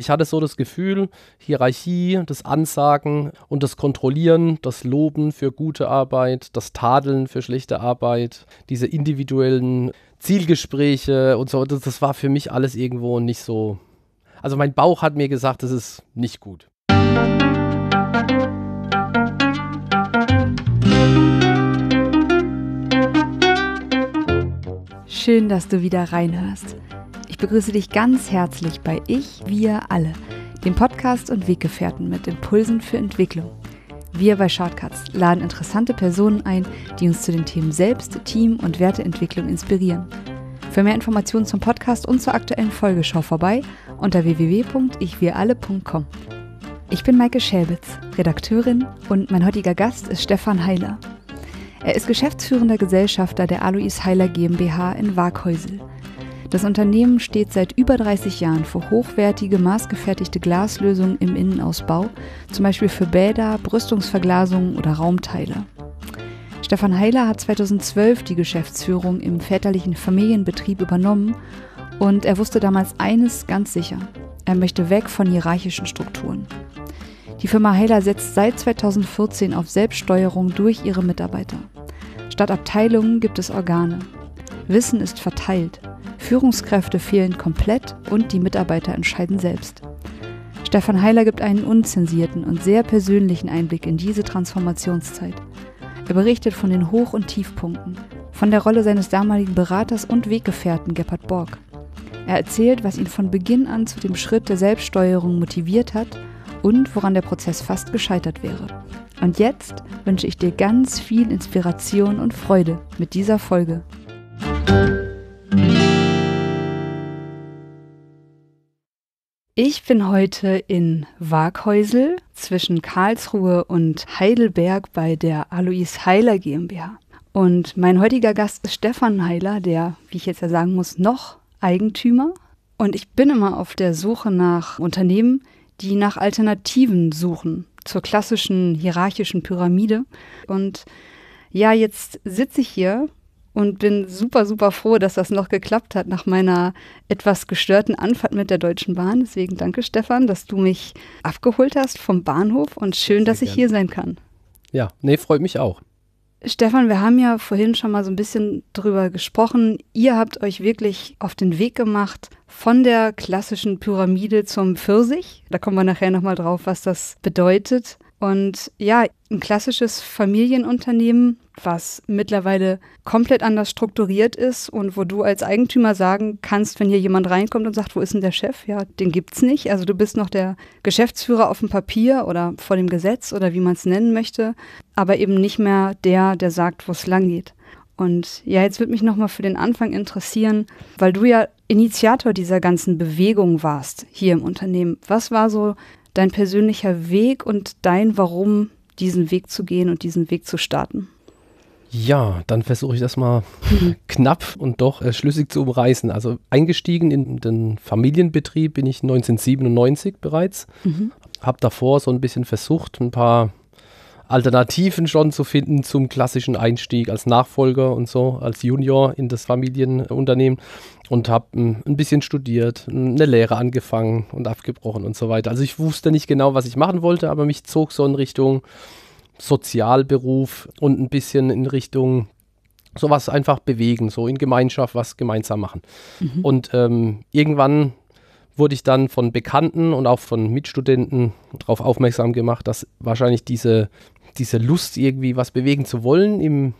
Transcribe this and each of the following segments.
Ich hatte so das Gefühl, Hierarchie, das Ansagen und das Kontrollieren, das Loben für gute Arbeit, das Tadeln für schlechte Arbeit, diese individuellen Zielgespräche und so, das, das war für mich alles irgendwo nicht so. Also mein Bauch hat mir gesagt, das ist nicht gut. Schön, dass du wieder reinhörst begrüße dich ganz herzlich bei Ich, Wir, Alle, dem Podcast und Weggefährten mit Impulsen für Entwicklung. Wir bei Shortcuts laden interessante Personen ein, die uns zu den Themen Selbst, Team und Werteentwicklung inspirieren. Für mehr Informationen zum Podcast und zur aktuellen Folge schau vorbei unter www.ichwiralle.com. Ich bin Maike Schäbitz, Redakteurin und mein heutiger Gast ist Stefan Heiler. Er ist geschäftsführender Gesellschafter der Alois Heiler GmbH in Waghäusel – das Unternehmen steht seit über 30 Jahren für hochwertige, maßgefertigte Glaslösungen im Innenausbau, zum Beispiel für Bäder, Brüstungsverglasungen oder Raumteile. Stefan Heiler hat 2012 die Geschäftsführung im väterlichen Familienbetrieb übernommen und er wusste damals eines ganz sicher. Er möchte weg von hierarchischen Strukturen. Die Firma Heiler setzt seit 2014 auf Selbststeuerung durch ihre Mitarbeiter. Statt Abteilungen gibt es Organe. Wissen ist verteilt. Führungskräfte fehlen komplett und die Mitarbeiter entscheiden selbst. Stefan Heiler gibt einen unzensierten und sehr persönlichen Einblick in diese Transformationszeit. Er berichtet von den Hoch- und Tiefpunkten, von der Rolle seines damaligen Beraters und Weggefährten Gebhard Borg. Er erzählt, was ihn von Beginn an zu dem Schritt der Selbststeuerung motiviert hat und woran der Prozess fast gescheitert wäre. Und jetzt wünsche ich dir ganz viel Inspiration und Freude mit dieser Folge. Ich bin heute in Waaghäusel zwischen Karlsruhe und Heidelberg bei der Alois Heiler GmbH. Und mein heutiger Gast ist Stefan Heiler, der, wie ich jetzt ja sagen muss, noch Eigentümer. Und ich bin immer auf der Suche nach Unternehmen, die nach Alternativen suchen zur klassischen hierarchischen Pyramide. Und ja, jetzt sitze ich hier und bin super, super froh, dass das noch geklappt hat nach meiner etwas gestörten Anfahrt mit der Deutschen Bahn. Deswegen danke, Stefan, dass du mich abgeholt hast vom Bahnhof und schön, dass ich gern. hier sein kann. Ja, nee, freut mich auch. Stefan, wir haben ja vorhin schon mal so ein bisschen drüber gesprochen. Ihr habt euch wirklich auf den Weg gemacht von der klassischen Pyramide zum Pfirsich. Da kommen wir nachher nochmal drauf, was das bedeutet. Und ja, ein klassisches Familienunternehmen, was mittlerweile komplett anders strukturiert ist und wo du als Eigentümer sagen kannst, wenn hier jemand reinkommt und sagt, wo ist denn der Chef? Ja, den gibt's nicht. Also du bist noch der Geschäftsführer auf dem Papier oder vor dem Gesetz oder wie man es nennen möchte, aber eben nicht mehr der, der sagt, wo es lang geht. Und ja, jetzt würde mich nochmal für den Anfang interessieren, weil du ja Initiator dieser ganzen Bewegung warst hier im Unternehmen. Was war so dein persönlicher Weg und dein Warum, diesen Weg zu gehen und diesen Weg zu starten? Ja, dann versuche ich das mal mhm. knapp und doch äh, schlüssig zu umreißen. Also eingestiegen in den Familienbetrieb bin ich 1997 bereits. Mhm. Habe davor so ein bisschen versucht, ein paar Alternativen schon zu finden zum klassischen Einstieg als Nachfolger und so, als Junior in das Familienunternehmen und habe hm, ein bisschen studiert, hm, eine Lehre angefangen und abgebrochen und so weiter. Also ich wusste nicht genau, was ich machen wollte, aber mich zog so in Richtung Sozialberuf und ein bisschen in Richtung sowas einfach bewegen, so in Gemeinschaft was gemeinsam machen. Mhm. Und ähm, irgendwann wurde ich dann von Bekannten und auch von Mitstudenten darauf aufmerksam gemacht, dass wahrscheinlich diese, diese Lust, irgendwie was bewegen zu wollen, im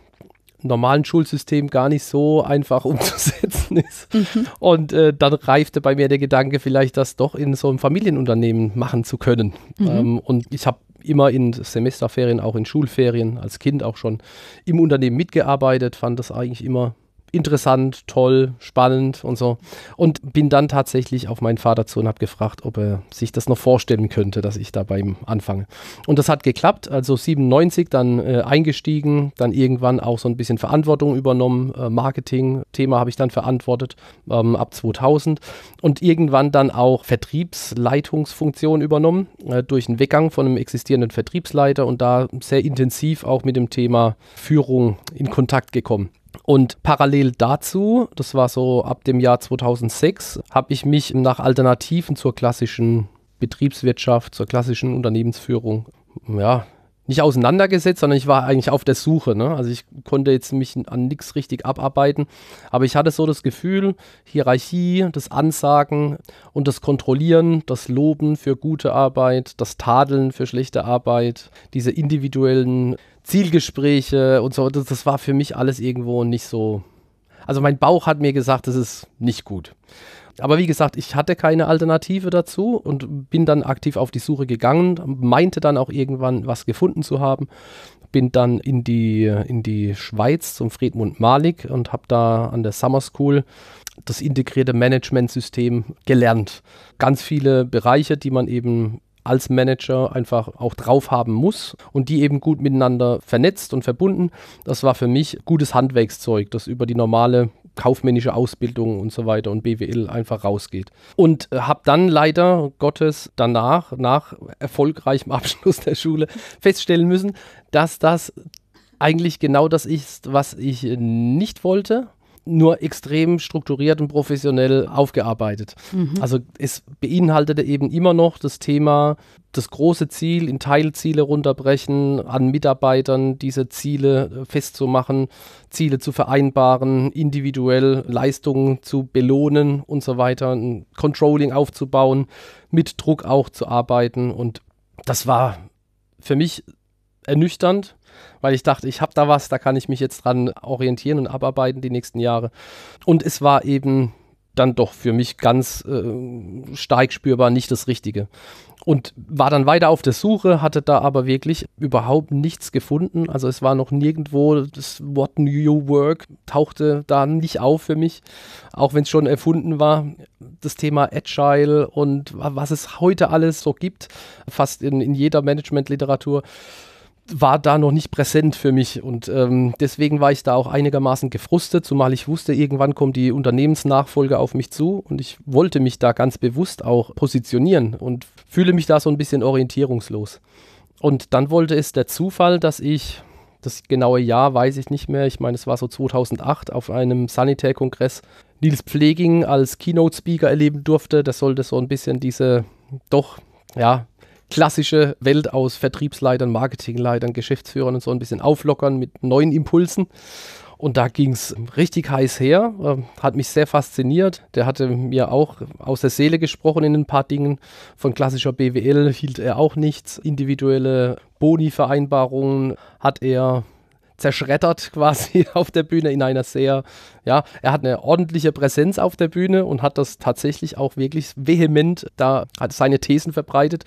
normalen Schulsystem gar nicht so einfach umzusetzen ist. Mhm. Und äh, dann reifte bei mir der Gedanke, vielleicht das doch in so einem Familienunternehmen machen zu können. Mhm. Ähm, und ich habe immer in Semesterferien, auch in Schulferien, als Kind auch schon im Unternehmen mitgearbeitet, fand das eigentlich immer interessant, toll, spannend und so. Und bin dann tatsächlich auf meinen Vater zu und habe gefragt, ob er sich das noch vorstellen könnte, dass ich da bei ihm anfange. Und das hat geklappt. Also 97 dann äh, eingestiegen, dann irgendwann auch so ein bisschen Verantwortung übernommen. Äh, Marketing-Thema habe ich dann verantwortet ähm, ab 2000 und irgendwann dann auch Vertriebsleitungsfunktion übernommen äh, durch einen Weggang von einem existierenden Vertriebsleiter und da sehr intensiv auch mit dem Thema Führung in Kontakt gekommen. Und parallel dazu, das war so ab dem Jahr 2006, habe ich mich nach Alternativen zur klassischen Betriebswirtschaft, zur klassischen Unternehmensführung, ja, nicht auseinandergesetzt, sondern ich war eigentlich auf der Suche. Ne? Also ich konnte jetzt mich an nichts richtig abarbeiten, aber ich hatte so das Gefühl, Hierarchie, das Ansagen und das Kontrollieren, das Loben für gute Arbeit, das Tadeln für schlechte Arbeit, diese individuellen Zielgespräche und so. Das, das war für mich alles irgendwo nicht so. Also mein Bauch hat mir gesagt, das ist nicht gut. Aber wie gesagt, ich hatte keine Alternative dazu und bin dann aktiv auf die Suche gegangen, meinte dann auch irgendwann was gefunden zu haben, bin dann in die, in die Schweiz zum Friedmund Malik und habe da an der Summer School das integrierte Managementsystem gelernt. Ganz viele Bereiche, die man eben als Manager einfach auch drauf haben muss und die eben gut miteinander vernetzt und verbunden. Das war für mich gutes Handwerkszeug, das über die normale kaufmännische Ausbildung und so weiter und BWL einfach rausgeht. Und äh, habe dann leider Gottes danach, nach erfolgreichem Abschluss der Schule, feststellen müssen, dass das eigentlich genau das ist, was ich äh, nicht wollte nur extrem strukturiert und professionell aufgearbeitet. Mhm. Also es beinhaltete eben immer noch das Thema, das große Ziel in Teilziele runterbrechen, an Mitarbeitern diese Ziele äh, festzumachen, Ziele zu vereinbaren, individuell Leistungen zu belohnen und so weiter, ein Controlling aufzubauen, mit Druck auch zu arbeiten. Und das war für mich ernüchternd weil ich dachte, ich habe da was, da kann ich mich jetzt dran orientieren und abarbeiten die nächsten Jahre. Und es war eben dann doch für mich ganz äh, stark spürbar nicht das Richtige. Und war dann weiter auf der Suche, hatte da aber wirklich überhaupt nichts gefunden. Also es war noch nirgendwo, das What New Work tauchte da nicht auf für mich, auch wenn es schon erfunden war. Das Thema Agile und was es heute alles so gibt, fast in, in jeder Managementliteratur. literatur war da noch nicht präsent für mich und ähm, deswegen war ich da auch einigermaßen gefrustet, zumal ich wusste, irgendwann kommt die Unternehmensnachfolge auf mich zu und ich wollte mich da ganz bewusst auch positionieren und fühle mich da so ein bisschen orientierungslos. Und dann wollte es der Zufall, dass ich, das genaue Jahr weiß ich nicht mehr, ich meine, es war so 2008 auf einem Sanitärkongress, Nils Pfleging als Keynote-Speaker erleben durfte. Das sollte so ein bisschen diese doch, ja, klassische Welt aus Vertriebsleitern, Marketingleitern, Geschäftsführern und so ein bisschen auflockern mit neuen Impulsen. Und da ging es richtig heiß her, äh, hat mich sehr fasziniert. Der hatte mir auch aus der Seele gesprochen in ein paar Dingen. Von klassischer BWL hielt er auch nichts. Individuelle Boni-Vereinbarungen hat er zerschreddert quasi auf der Bühne in einer sehr, ja, er hat eine ordentliche Präsenz auf der Bühne und hat das tatsächlich auch wirklich vehement da, hat seine Thesen verbreitet.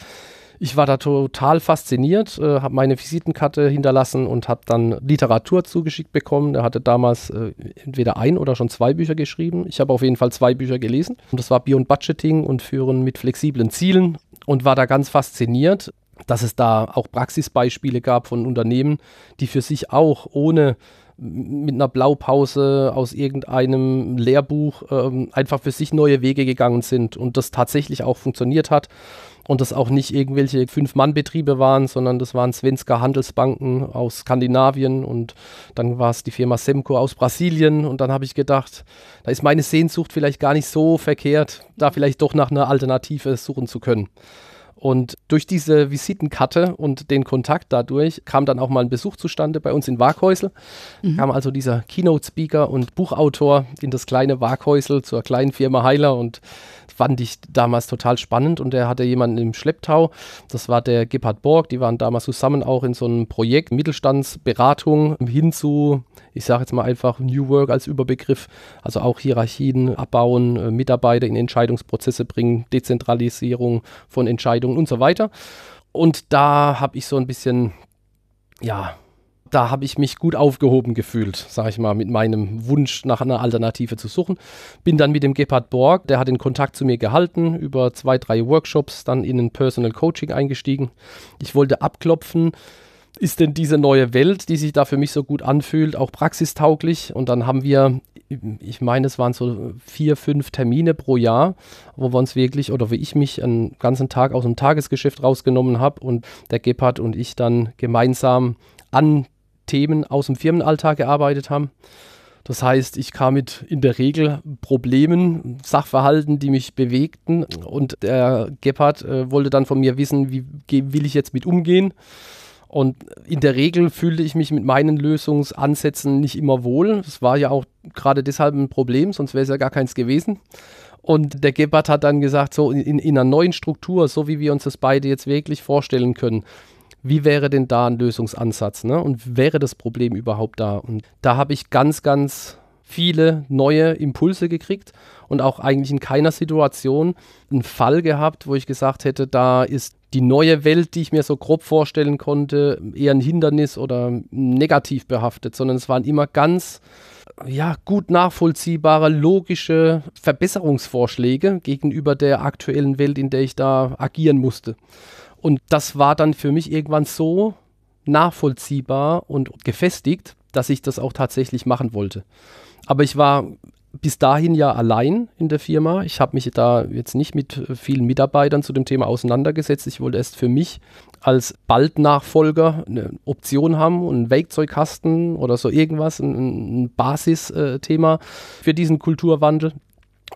Ich war da total fasziniert, äh, habe meine Visitenkarte hinterlassen und habe dann Literatur zugeschickt bekommen. Er hatte damals äh, entweder ein oder schon zwei Bücher geschrieben. Ich habe auf jeden Fall zwei Bücher gelesen. Und das war Beyond Budgeting und Führen mit flexiblen Zielen und war da ganz fasziniert, dass es da auch Praxisbeispiele gab von Unternehmen, die für sich auch ohne mit einer Blaupause aus irgendeinem Lehrbuch ähm, einfach für sich neue Wege gegangen sind und das tatsächlich auch funktioniert hat und das auch nicht irgendwelche Fünf-Mann-Betriebe waren, sondern das waren Svenska Handelsbanken aus Skandinavien und dann war es die Firma Semco aus Brasilien und dann habe ich gedacht, da ist meine Sehnsucht vielleicht gar nicht so verkehrt, da vielleicht doch nach einer Alternative suchen zu können. Und durch diese Visitenkarte und den Kontakt dadurch kam dann auch mal ein Besuch zustande bei uns in Waghäusel. Mhm. Kam also dieser Keynote-Speaker und Buchautor in das kleine Waghäusel zur kleinen Firma Heiler und fand ich damals total spannend. Und er hatte jemanden im Schlepptau, das war der Gebhard Borg, die waren damals zusammen auch in so einem Projekt Mittelstandsberatung hin zu ich sage jetzt mal einfach New Work als Überbegriff, also auch Hierarchien abbauen, äh, Mitarbeiter in Entscheidungsprozesse bringen, Dezentralisierung von Entscheidungen und so weiter. Und da habe ich so ein bisschen, ja, da habe ich mich gut aufgehoben gefühlt, sage ich mal, mit meinem Wunsch nach einer Alternative zu suchen. Bin dann mit dem Gebhard Borg, der hat den Kontakt zu mir gehalten, über zwei, drei Workshops dann in ein Personal Coaching eingestiegen. Ich wollte abklopfen, ist denn diese neue Welt, die sich da für mich so gut anfühlt, auch praxistauglich? Und dann haben wir, ich meine, es waren so vier, fünf Termine pro Jahr, wo wir uns wirklich oder wie ich mich einen ganzen Tag aus dem Tagesgeschäft rausgenommen habe und der Gebhardt und ich dann gemeinsam an Themen aus dem Firmenalltag gearbeitet haben. Das heißt, ich kam mit in der Regel Problemen, Sachverhalten, die mich bewegten. Und der Gebhardt äh, wollte dann von mir wissen, wie will ich jetzt mit umgehen. Und in der Regel fühlte ich mich mit meinen Lösungsansätzen nicht immer wohl. Es war ja auch gerade deshalb ein Problem, sonst wäre es ja gar keins gewesen. Und der Gebhardt hat dann gesagt, so in, in einer neuen Struktur, so wie wir uns das beide jetzt wirklich vorstellen können, wie wäre denn da ein Lösungsansatz? Ne? Und wäre das Problem überhaupt da? Und da habe ich ganz, ganz viele neue Impulse gekriegt und auch eigentlich in keiner Situation einen Fall gehabt, wo ich gesagt hätte, da ist die neue Welt, die ich mir so grob vorstellen konnte, eher ein Hindernis oder negativ behaftet, sondern es waren immer ganz ja, gut nachvollziehbare, logische Verbesserungsvorschläge gegenüber der aktuellen Welt, in der ich da agieren musste. Und das war dann für mich irgendwann so nachvollziehbar und gefestigt, dass ich das auch tatsächlich machen wollte. Aber ich war bis dahin ja allein in der Firma. Ich habe mich da jetzt nicht mit vielen Mitarbeitern zu dem Thema auseinandergesetzt. Ich wollte erst für mich als Bald-Nachfolger eine Option haben, einen Werkzeugkasten oder so irgendwas, ein, ein Basisthema für diesen Kulturwandel.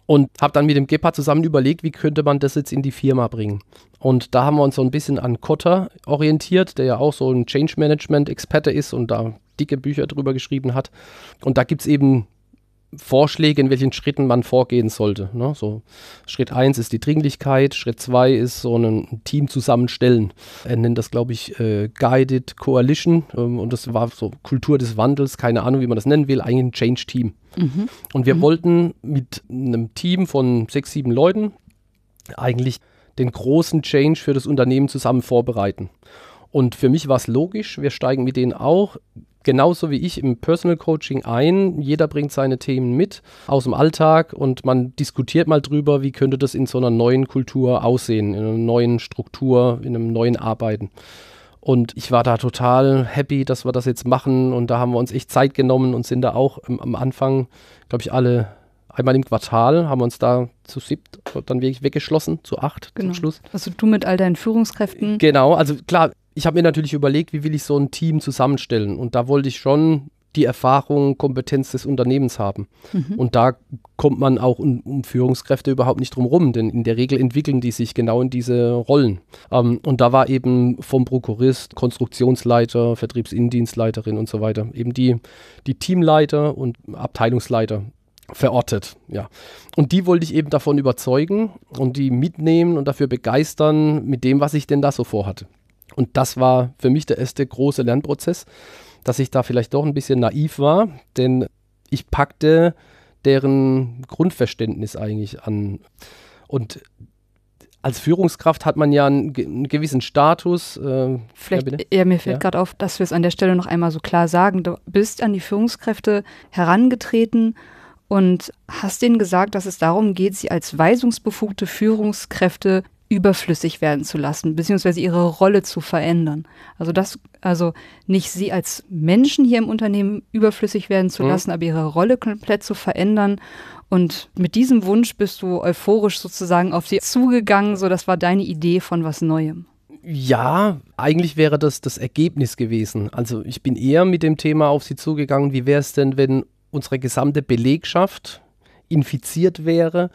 Und habe dann mit dem Gepard zusammen überlegt, wie könnte man das jetzt in die Firma bringen. Und da haben wir uns so ein bisschen an Kotter orientiert, der ja auch so ein Change-Management-Experte ist und da dicke Bücher drüber geschrieben hat. Und da gibt es eben Vorschläge, in welchen Schritten man vorgehen sollte. Ne? So, Schritt 1 ist die Dringlichkeit, Schritt 2 ist so ein Team zusammenstellen. Er nennt das, glaube ich, äh, Guided Coalition ähm, und das war so Kultur des Wandels, keine Ahnung, wie man das nennen will, eigentlich ein Change Team. Mhm. Und wir mhm. wollten mit einem Team von sechs, sieben Leuten eigentlich den großen Change für das Unternehmen zusammen vorbereiten. Und für mich war es logisch, wir steigen mit denen auch genauso wie ich im Personal Coaching ein. Jeder bringt seine Themen mit aus dem Alltag und man diskutiert mal drüber, wie könnte das in so einer neuen Kultur aussehen, in einer neuen Struktur, in einem neuen Arbeiten. Und ich war da total happy, dass wir das jetzt machen. Und da haben wir uns echt Zeit genommen und sind da auch am Anfang, glaube ich, alle einmal im Quartal haben wir uns da zu siebt dann wirklich weggeschlossen, zu acht genau. zum Schluss. Also du mit all deinen Führungskräften? Genau, also klar, ich habe mir natürlich überlegt, wie will ich so ein Team zusammenstellen. Und da wollte ich schon die Erfahrung, Kompetenz des Unternehmens haben. Mhm. Und da kommt man auch um, um, Führungskräfte überhaupt nicht drum rum, denn in der Regel entwickeln die sich genau in diese Rollen. Ähm, und da war eben vom Prokurist, Konstruktionsleiter, Vertriebsindienstleiterin und so weiter, eben die, die Teamleiter und Abteilungsleiter verortet, ja. Und die wollte ich eben davon überzeugen und die mitnehmen und dafür begeistern mit dem, was ich denn da so vorhatte. Und das war für mich der erste große Lernprozess, dass ich da vielleicht doch ein bisschen naiv war, denn ich packte deren Grundverständnis eigentlich an. Und als Führungskraft hat man ja einen, einen gewissen Status. Äh, Vielleicht, ja, ja mir fällt ja. gerade auf, dass wir es an der Stelle noch einmal so klar sagen. Du bist an die Führungskräfte herangetreten und hast denen gesagt, dass es darum geht, sie als weisungsbefugte Führungskräfte überflüssig werden zu lassen, beziehungsweise ihre Rolle zu verändern. Also das, also nicht sie als Menschen hier im Unternehmen überflüssig werden zu mhm. lassen, aber ihre Rolle komplett zu verändern. Und mit diesem Wunsch bist du euphorisch sozusagen auf sie zugegangen, so das war deine Idee von was Neuem. Ja, eigentlich wäre das das Ergebnis gewesen. Also ich bin eher mit dem Thema auf sie zugegangen, wie wäre es denn, wenn unsere gesamte Belegschaft infiziert wäre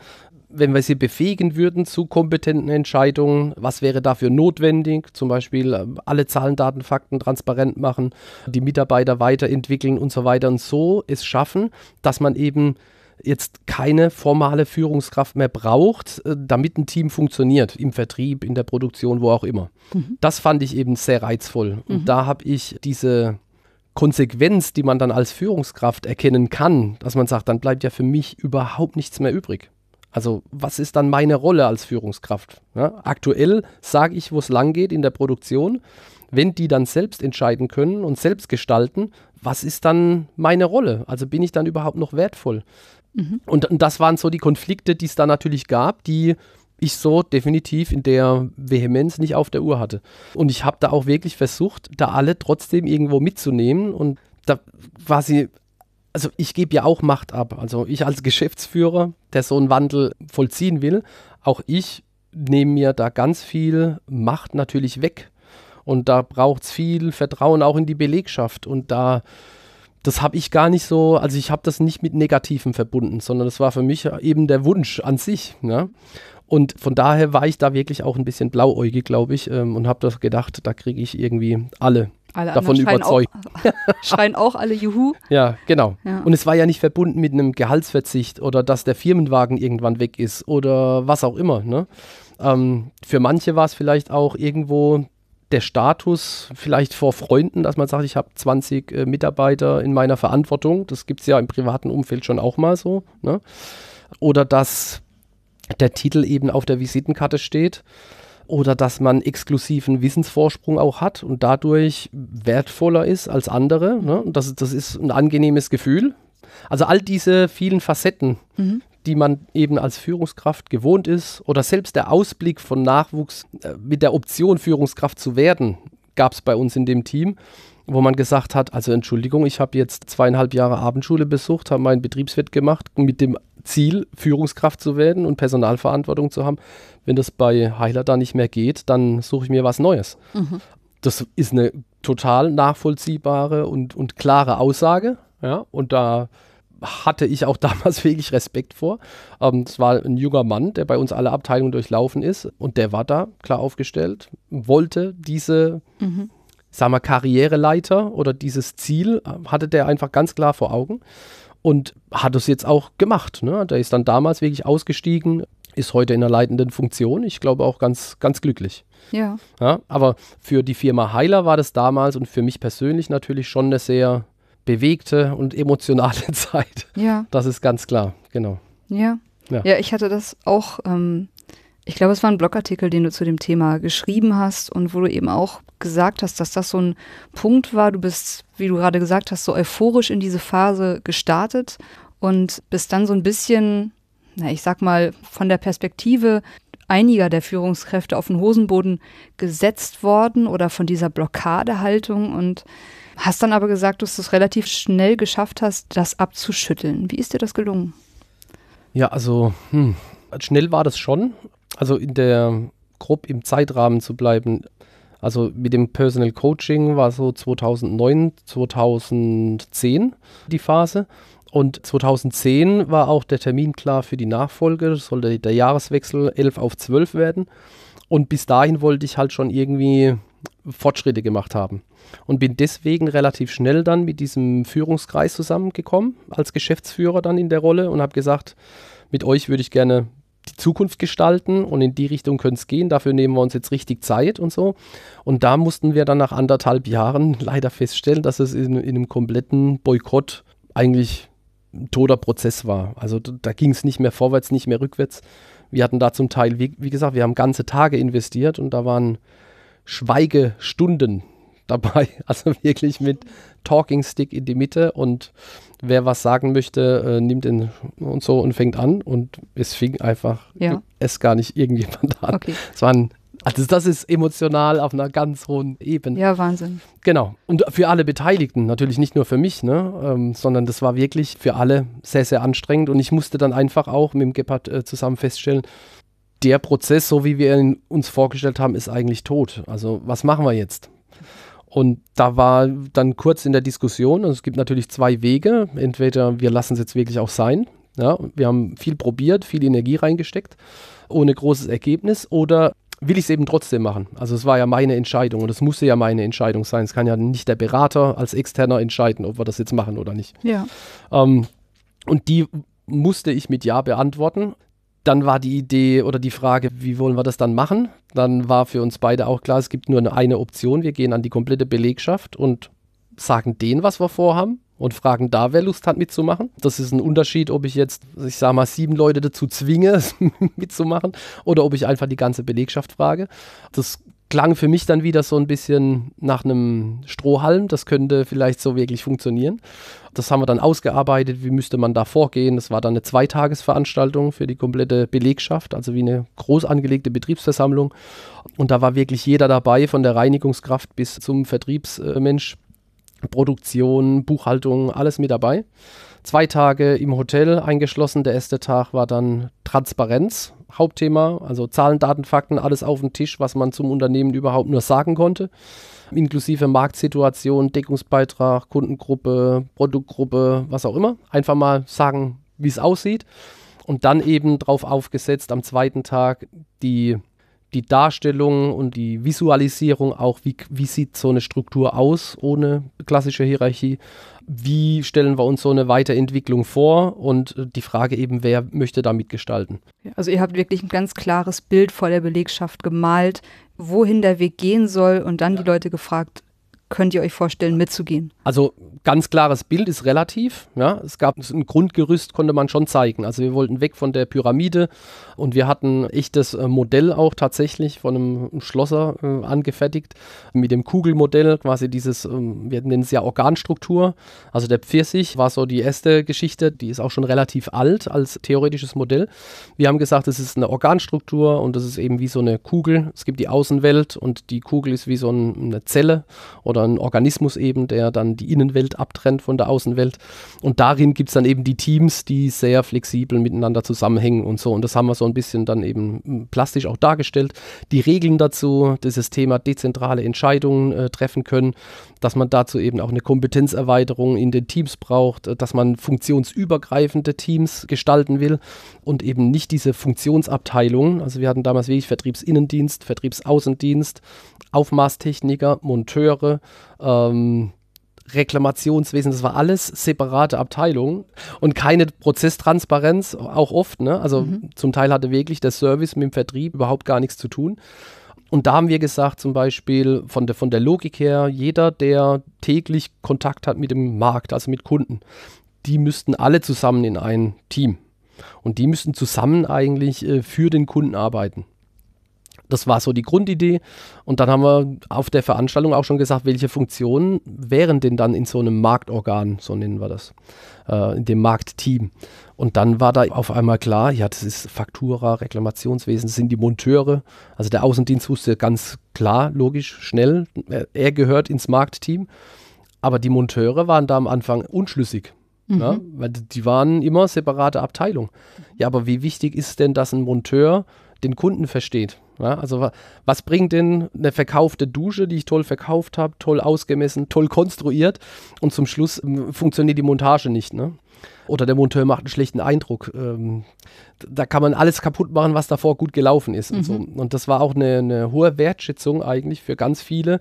wenn wir sie befähigen würden zu kompetenten Entscheidungen, was wäre dafür notwendig? Zum Beispiel ähm, alle Zahlen, Daten, Fakten transparent machen, die Mitarbeiter weiterentwickeln und so weiter und so es schaffen, dass man eben jetzt keine formale Führungskraft mehr braucht, äh, damit ein Team funktioniert, im Vertrieb, in der Produktion, wo auch immer. Mhm. Das fand ich eben sehr reizvoll. Und mhm. da habe ich diese Konsequenz, die man dann als Führungskraft erkennen kann, dass man sagt, dann bleibt ja für mich überhaupt nichts mehr übrig. Also was ist dann meine Rolle als Führungskraft? Ja, ne? aktuell sage ich, wo es lang geht in der Produktion. Wenn die dann selbst entscheiden können und selbst gestalten, was ist dann meine Rolle? Also bin ich dann überhaupt noch wertvoll? Mhm. Und, und das waren so die Konflikte, die es da natürlich gab, die ich so definitiv in der Vehemenz nicht auf der Uhr hatte. Und ich habe da auch wirklich versucht, da alle trotzdem irgendwo mitzunehmen und da quasi also ich gebe ja auch Macht ab. Also ich als Geschäftsführer, der so einen Wandel vollziehen will, auch ich nehme mir da ganz viel Macht natürlich weg. Und da braucht es viel Vertrauen auch in die Belegschaft. Und da, das habe ich gar nicht so, also ich habe das nicht mit Negativen verbunden, sondern das war für mich eben der Wunsch an sich. Ne? Und von daher war ich da wirklich auch ein bisschen blauäugig, glaube ich, ähm, und habe das gedacht, da kriege ich irgendwie alle alle davon überzeugt. Auch, schreien auch alle Juhu. Ja, genau. Ja. Und es war ja nicht verbunden mit einem Gehaltsverzicht oder dass der Firmenwagen irgendwann weg ist oder was auch immer. Ne? Ähm, für manche war es vielleicht auch irgendwo der Status, vielleicht vor Freunden, dass man sagt, ich habe 20 äh, Mitarbeiter in meiner Verantwortung. Das gibt es ja im privaten Umfeld schon auch mal so. Ne? Oder dass der Titel eben auf der Visitenkarte steht oder dass man exklusiven Wissensvorsprung auch hat und dadurch wertvoller ist als andere. Ne? Und das, das ist ein angenehmes Gefühl. Also all diese vielen Facetten, mhm. die man eben als Führungskraft gewohnt ist oder selbst der Ausblick von Nachwuchs äh, mit der Option Führungskraft zu werden, gab es bei uns in dem Team wo man gesagt hat, also Entschuldigung, ich habe jetzt zweieinhalb Jahre Abendschule besucht, habe meinen Betriebswirt gemacht mit dem Ziel, Führungskraft zu werden und Personalverantwortung zu haben. Wenn das bei Heiler da nicht mehr geht, dann suche ich mir was Neues. Mhm. Das ist eine total nachvollziehbare und, und klare Aussage. Ja? Und da hatte ich auch damals wirklich Respekt vor. Ähm, es war ein junger Mann, der bei uns alle Abteilungen durchlaufen ist und der war da klar aufgestellt, wollte diese, mhm. sagen wir, Karriereleiter oder dieses Ziel, äh, hatte der einfach ganz klar vor Augen und hat es jetzt auch gemacht. Ne? Der ist dann damals wirklich ausgestiegen, ist heute in der leitenden Funktion. Ich glaube auch ganz, ganz glücklich. Ja. ja. Aber für die Firma Heiler war das damals und für mich persönlich natürlich schon eine sehr bewegte und emotionale Zeit. Ja. Das ist ganz klar, genau. Ja. Ja, ja ich hatte das auch ähm, ich glaube, es war ein Blogartikel, den du zu dem Thema geschrieben hast und wo du eben auch gesagt hast, dass das so ein Punkt war. Du bist, wie du gerade gesagt hast, so euphorisch in diese Phase gestartet und bist dann so ein bisschen, na, ich sag mal, von der Perspektive einiger der Führungskräfte auf den Hosenboden gesetzt worden oder von dieser Blockadehaltung und hast dann aber gesagt, dass du es relativ schnell geschafft hast, das abzuschütteln. Wie ist dir das gelungen? Ja, also hm, schnell war das schon also in der grob im Zeitrahmen zu bleiben. Also mit dem Personal Coaching war so 2009, 2010 die Phase. Und 2010 war auch der Termin klar für die Nachfolge. Das sollte der Jahreswechsel 11 auf 12 werden. Und bis dahin wollte ich halt schon irgendwie Fortschritte gemacht haben. Und bin deswegen relativ schnell dann mit diesem Führungskreis zusammengekommen, als Geschäftsführer dann in der Rolle und habe gesagt, mit euch würde ich gerne die Zukunft gestalten und in die Richtung könnte es gehen. Dafür nehmen wir uns jetzt richtig Zeit und so. Und da mussten wir dann nach anderthalb Jahren leider feststellen, dass es in, in einem kompletten Boykott eigentlich ein toter Prozess war. Also da ging es nicht mehr vorwärts, nicht mehr rückwärts. Wir hatten da zum Teil, wie, wie gesagt, wir haben ganze Tage investiert und da waren Schweigestunden dabei. Also wirklich mit Talking Stick in die Mitte und wer was sagen möchte, äh, nimmt ihn und so und fängt an. Und es fing einfach ja. es gar nicht irgendjemand an. Okay. Es waren also das ist emotional auf einer ganz hohen Ebene. Ja, Wahnsinn. Genau. Und für alle Beteiligten, natürlich nicht nur für mich, ne? Ähm, sondern das war wirklich für alle sehr, sehr anstrengend. Und ich musste dann einfach auch mit dem Gepard äh, zusammen feststellen, der Prozess, so wie wir ihn uns vorgestellt haben, ist eigentlich tot. Also was machen wir jetzt? Und da war dann kurz in der Diskussion, und es gibt natürlich zwei Wege. Entweder wir lassen es jetzt wirklich auch sein. Ja, wir haben viel probiert, viel Energie reingesteckt, ohne großes Ergebnis. Oder will ich es eben trotzdem machen? Also es war ja meine Entscheidung und es musste ja meine Entscheidung sein. Es kann ja nicht der Berater als Externer entscheiden, ob wir das jetzt machen oder nicht. Ja. Ähm, und die musste ich mit Ja beantworten. Dann war die Idee oder die Frage, wie wollen wir das dann machen? Dann war für uns beide auch klar, es gibt nur eine Option. Wir gehen an die komplette Belegschaft und sagen denen, was wir vorhaben und fragen da, wer Lust hat mitzumachen. Das ist ein Unterschied, ob ich jetzt, ich sag mal, sieben Leute dazu zwinge, mitzumachen oder ob ich einfach die ganze Belegschaft frage. Das klang für mich dann wieder so ein bisschen nach einem Strohhalm. Das könnte vielleicht so wirklich funktionieren. Das haben wir dann ausgearbeitet, wie müsste man da vorgehen. Das war dann eine Zweitagesveranstaltung für die komplette Belegschaft, also wie eine groß angelegte Betriebsversammlung. Und da war wirklich jeder dabei, von der Reinigungskraft bis zum Vertriebsmensch, Produktion, Buchhaltung, alles mit dabei. Zwei Tage im Hotel eingeschlossen. Der erste Tag war dann Transparenz, Hauptthema, also Zahlen, Daten, Fakten, alles auf den Tisch, was man zum Unternehmen überhaupt nur sagen konnte, inklusive Marktsituation, Deckungsbeitrag, Kundengruppe, Produktgruppe, was auch immer. Einfach mal sagen, wie es aussieht und dann eben drauf aufgesetzt am zweiten Tag die die Darstellung und die Visualisierung auch, wie, wie sieht so eine Struktur aus ohne klassische Hierarchie, wie stellen wir uns so eine Weiterentwicklung vor und äh, die Frage eben, wer möchte damit gestalten. Also ihr habt wirklich ein ganz klares Bild vor der Belegschaft gemalt, wohin der Weg gehen soll und dann ja. die Leute gefragt, könnt ihr euch vorstellen, mitzugehen? Also ganz klares Bild ist relativ. Ja. Es gab ein Grundgerüst, konnte man schon zeigen. Also wir wollten weg von der Pyramide und wir hatten echtes äh, Modell auch tatsächlich von einem Schlosser äh, angefertigt mit dem Kugelmodell, quasi dieses, ähm, wir nennen es ja Organstruktur. Also der Pfirsich war so die erste Geschichte, die ist auch schon relativ alt als theoretisches Modell. Wir haben gesagt, es ist eine Organstruktur und das ist eben wie so eine Kugel. Es gibt die Außenwelt und die Kugel ist wie so ein, eine Zelle. Und oder ein Organismus eben, der dann die Innenwelt abtrennt von der Außenwelt. Und darin gibt es dann eben die Teams, die sehr flexibel miteinander zusammenhängen und so. Und das haben wir so ein bisschen dann eben hm, plastisch auch dargestellt. Die Regeln dazu, dieses Thema dezentrale Entscheidungen äh, treffen können, dass man dazu eben auch eine Kompetenzerweiterung in den Teams braucht, äh, dass man funktionsübergreifende Teams gestalten will und eben nicht diese Funktionsabteilungen. Also wir hatten damals wirklich Vertriebsinnendienst, Vertriebsaußendienst, Aufmaßtechniker, Monteure, ähm, Reklamationswesen, das war alles separate Abteilungen und keine Prozesstransparenz, auch oft. Ne? Also mhm. zum Teil hatte wirklich der Service mit dem Vertrieb überhaupt gar nichts zu tun. Und da haben wir gesagt, zum Beispiel von der, von der Logik her, jeder, der täglich Kontakt hat mit dem Markt, also mit Kunden, die müssten alle zusammen in ein Team. Und die müssten zusammen eigentlich äh, für den Kunden arbeiten. Das war so die Grundidee. Und dann haben wir auf der Veranstaltung auch schon gesagt, welche Funktionen wären denn dann in so einem Marktorgan, so nennen wir das, äh, in dem Marktteam. Und dann war da auf einmal klar, ja, das ist Faktura, Reklamationswesen, das sind die Monteure. Also der Außendienst wusste ganz klar, logisch, schnell, er gehört ins Marktteam. Aber die Monteure waren da am Anfang unschlüssig. Ne? Mhm. Ja, weil die waren immer separate Abteilung. Ja, aber wie wichtig ist denn, dass ein Monteur den Kunden versteht? Ja, also was bringt denn eine verkaufte Dusche, die ich toll verkauft habe, toll ausgemessen, toll konstruiert und zum Schluss ähm, funktioniert die Montage nicht, ne? Oder der Monteur macht einen schlechten Eindruck. Ähm, da kann man alles kaputt machen, was davor gut gelaufen ist. Mhm. Und, so. Mhm. und das war auch eine, eine hohe Wertschätzung eigentlich für ganz viele,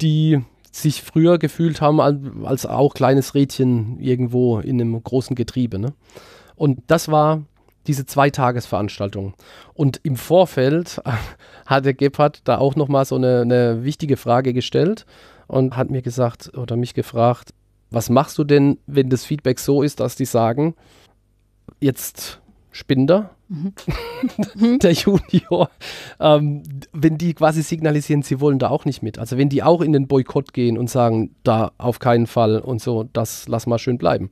die sich früher gefühlt haben als auch kleines Rädchen irgendwo in einem großen Getriebe. Ne? Und das war diese Zweitagesveranstaltung. Und im Vorfeld hatte Gebhardt da auch nochmal so eine, eine wichtige Frage gestellt und hat mir gesagt oder mich gefragt, was machst du denn, wenn das Feedback so ist, dass die sagen, jetzt Spinder, mhm. der Junior, ähm, wenn die quasi signalisieren, sie wollen da auch nicht mit. Also wenn die auch in den Boykott gehen und sagen, da auf keinen Fall und so, das lass mal schön bleiben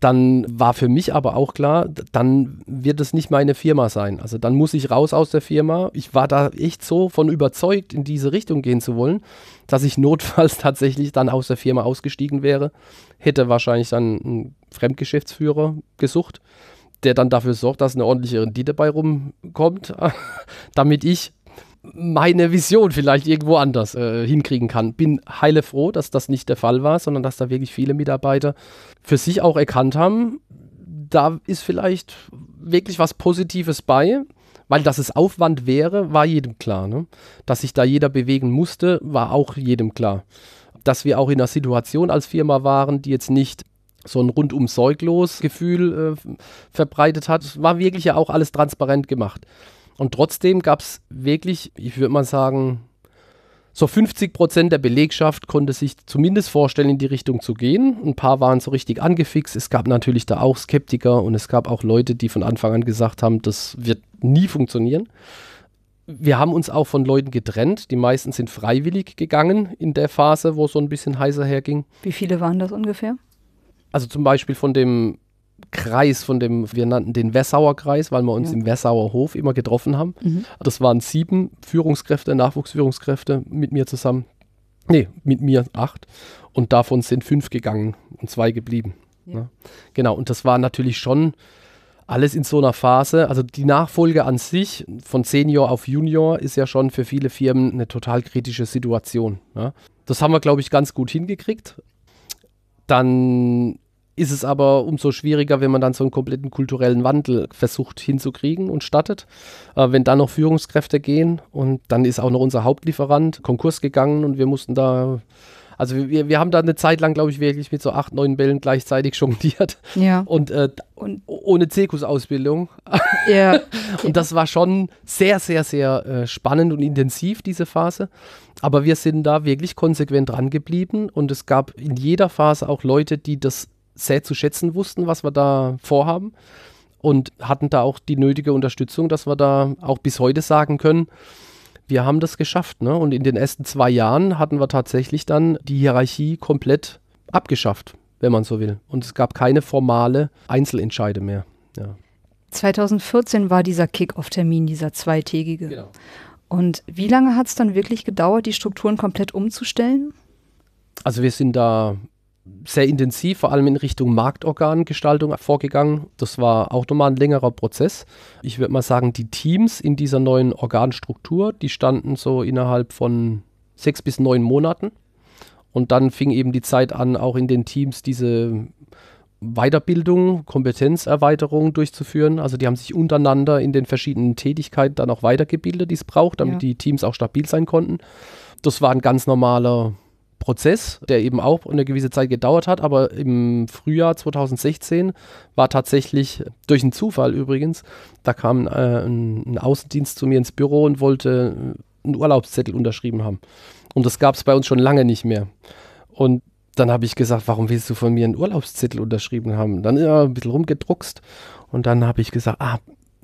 dann war für mich aber auch klar, dann wird es nicht meine Firma sein. Also dann muss ich raus aus der Firma. Ich war da echt so von überzeugt, in diese Richtung gehen zu wollen, dass ich notfalls tatsächlich dann aus der Firma ausgestiegen wäre. Hätte wahrscheinlich dann einen Fremdgeschäftsführer gesucht, der dann dafür sorgt, dass eine ordentliche Rendite bei rumkommt, damit ich meine Vision vielleicht irgendwo anders äh, hinkriegen kann. Bin heile froh, dass das nicht der Fall war, sondern dass da wirklich viele Mitarbeiter für sich auch erkannt haben, da ist vielleicht wirklich was Positives bei, weil dass es Aufwand wäre, war jedem klar. Ne? Dass sich da jeder bewegen musste, war auch jedem klar. Dass wir auch in einer Situation als Firma waren, die jetzt nicht so ein rundum sorglos Gefühl äh, verbreitet hat, war wirklich ja auch alles transparent gemacht. Und trotzdem gab es wirklich, ich würde mal sagen, so 50 Prozent der Belegschaft konnte sich zumindest vorstellen, in die Richtung zu gehen. Ein paar waren so richtig angefixt. Es gab natürlich da auch Skeptiker und es gab auch Leute, die von Anfang an gesagt haben, das wird nie funktionieren. Wir haben uns auch von Leuten getrennt. Die meisten sind freiwillig gegangen in der Phase, wo so ein bisschen heißer herging. Wie viele waren das ungefähr? Also zum Beispiel von dem Kreis von dem, wir nannten den Wessauer Kreis, weil wir uns ja. im Wessauer Hof immer getroffen haben. Mhm. Das waren sieben Führungskräfte, Nachwuchsführungskräfte mit mir zusammen. Nee, mit mir acht. Und davon sind fünf gegangen und zwei geblieben. Ja. Ne? Genau, und das war natürlich schon alles in so einer Phase. Also die Nachfolge an sich von Senior auf Junior ist ja schon für viele Firmen eine total kritische Situation. Ne? Das haben wir, glaube ich, ganz gut hingekriegt. Dann ist es aber umso schwieriger, wenn man dann so einen kompletten kulturellen Wandel versucht hinzukriegen und startet. Äh, wenn dann noch Führungskräfte gehen und dann ist auch noch unser Hauptlieferant Konkurs gegangen und wir mussten da also wir, wir haben da eine Zeit lang, glaube ich, wirklich mit so acht, neun Bällen gleichzeitig jongliert. Ja. Und, äh, und ohne Zirkusausbildung. Ja. und das war schon sehr, sehr, sehr äh, spannend und intensiv, diese Phase. Aber wir sind da wirklich konsequent dran geblieben und es gab in jeder Phase auch Leute, die das sehr zu schätzen wussten, was wir da vorhaben und hatten da auch die nötige Unterstützung, dass wir da auch bis heute sagen können, wir haben das geschafft. Ne? Und in den ersten zwei Jahren hatten wir tatsächlich dann die Hierarchie komplett abgeschafft, wenn man so will. Und es gab keine formale Einzelentscheide mehr. Ja. 2014 war dieser Kick-off-Termin, dieser zweitägige. Genau. Und wie lange hat es dann wirklich gedauert, die Strukturen komplett umzustellen? Also wir sind da sehr intensiv, vor allem in Richtung Marktorgangestaltung vorgegangen. Das war auch nochmal ein längerer Prozess. Ich würde mal sagen, die Teams in dieser neuen Organstruktur, die standen so innerhalb von sechs bis neun Monaten. Und dann fing eben die Zeit an, auch in den Teams diese Weiterbildung, Kompetenzerweiterung durchzuführen. Also die haben sich untereinander in den verschiedenen Tätigkeiten dann auch weitergebildet, die es braucht, damit ja. die Teams auch stabil sein konnten. Das war ein ganz normaler Prozess. Prozess, der eben auch eine gewisse Zeit gedauert hat, aber im Frühjahr 2016 war tatsächlich, durch einen Zufall übrigens, da kam äh, ein, Außendienst zu mir ins Büro und wollte äh, einen Urlaubszettel unterschrieben haben. Und das gab es bei uns schon lange nicht mehr. Und dann habe ich gesagt, warum willst du von mir einen Urlaubszettel unterschrieben haben? Dann ja, ein bisschen rumgedruckst. Und dann habe ich gesagt, ah,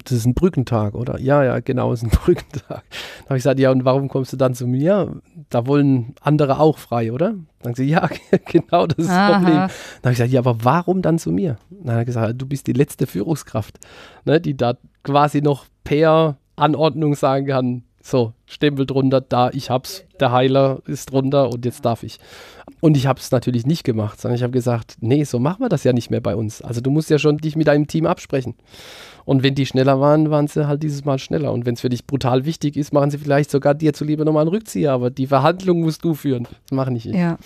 das ist ein Brückentag, oder? Ja, ja, genau, es ist ein Brückentag. Dann habe ich gesagt, ja, und warum kommst du dann zu mir? Da wollen andere auch frei, oder? Dann sie, ja, genau, das ist das Problem. Dann habe ich gesagt, ja, aber warum dann zu mir? Dann hat er gesagt, du bist die letzte Führungskraft, ne, die da quasi noch per Anordnung sagen kann, so, Stempel drunter, da, ich hab's, der Heiler ist drunter und jetzt darf ich. Und ich hab's natürlich nicht gemacht, sondern ich habe gesagt, nee, so machen wir das ja nicht mehr bei uns. Also du musst ja schon dich mit deinem Team absprechen. Und wenn die schneller waren, waren sie halt dieses Mal schneller. Und wenn es für dich brutal wichtig ist, machen sie vielleicht sogar dir zuliebe nochmal einen Rückzieher, aber die Verhandlung musst du führen. Das mache nicht ich. Ja.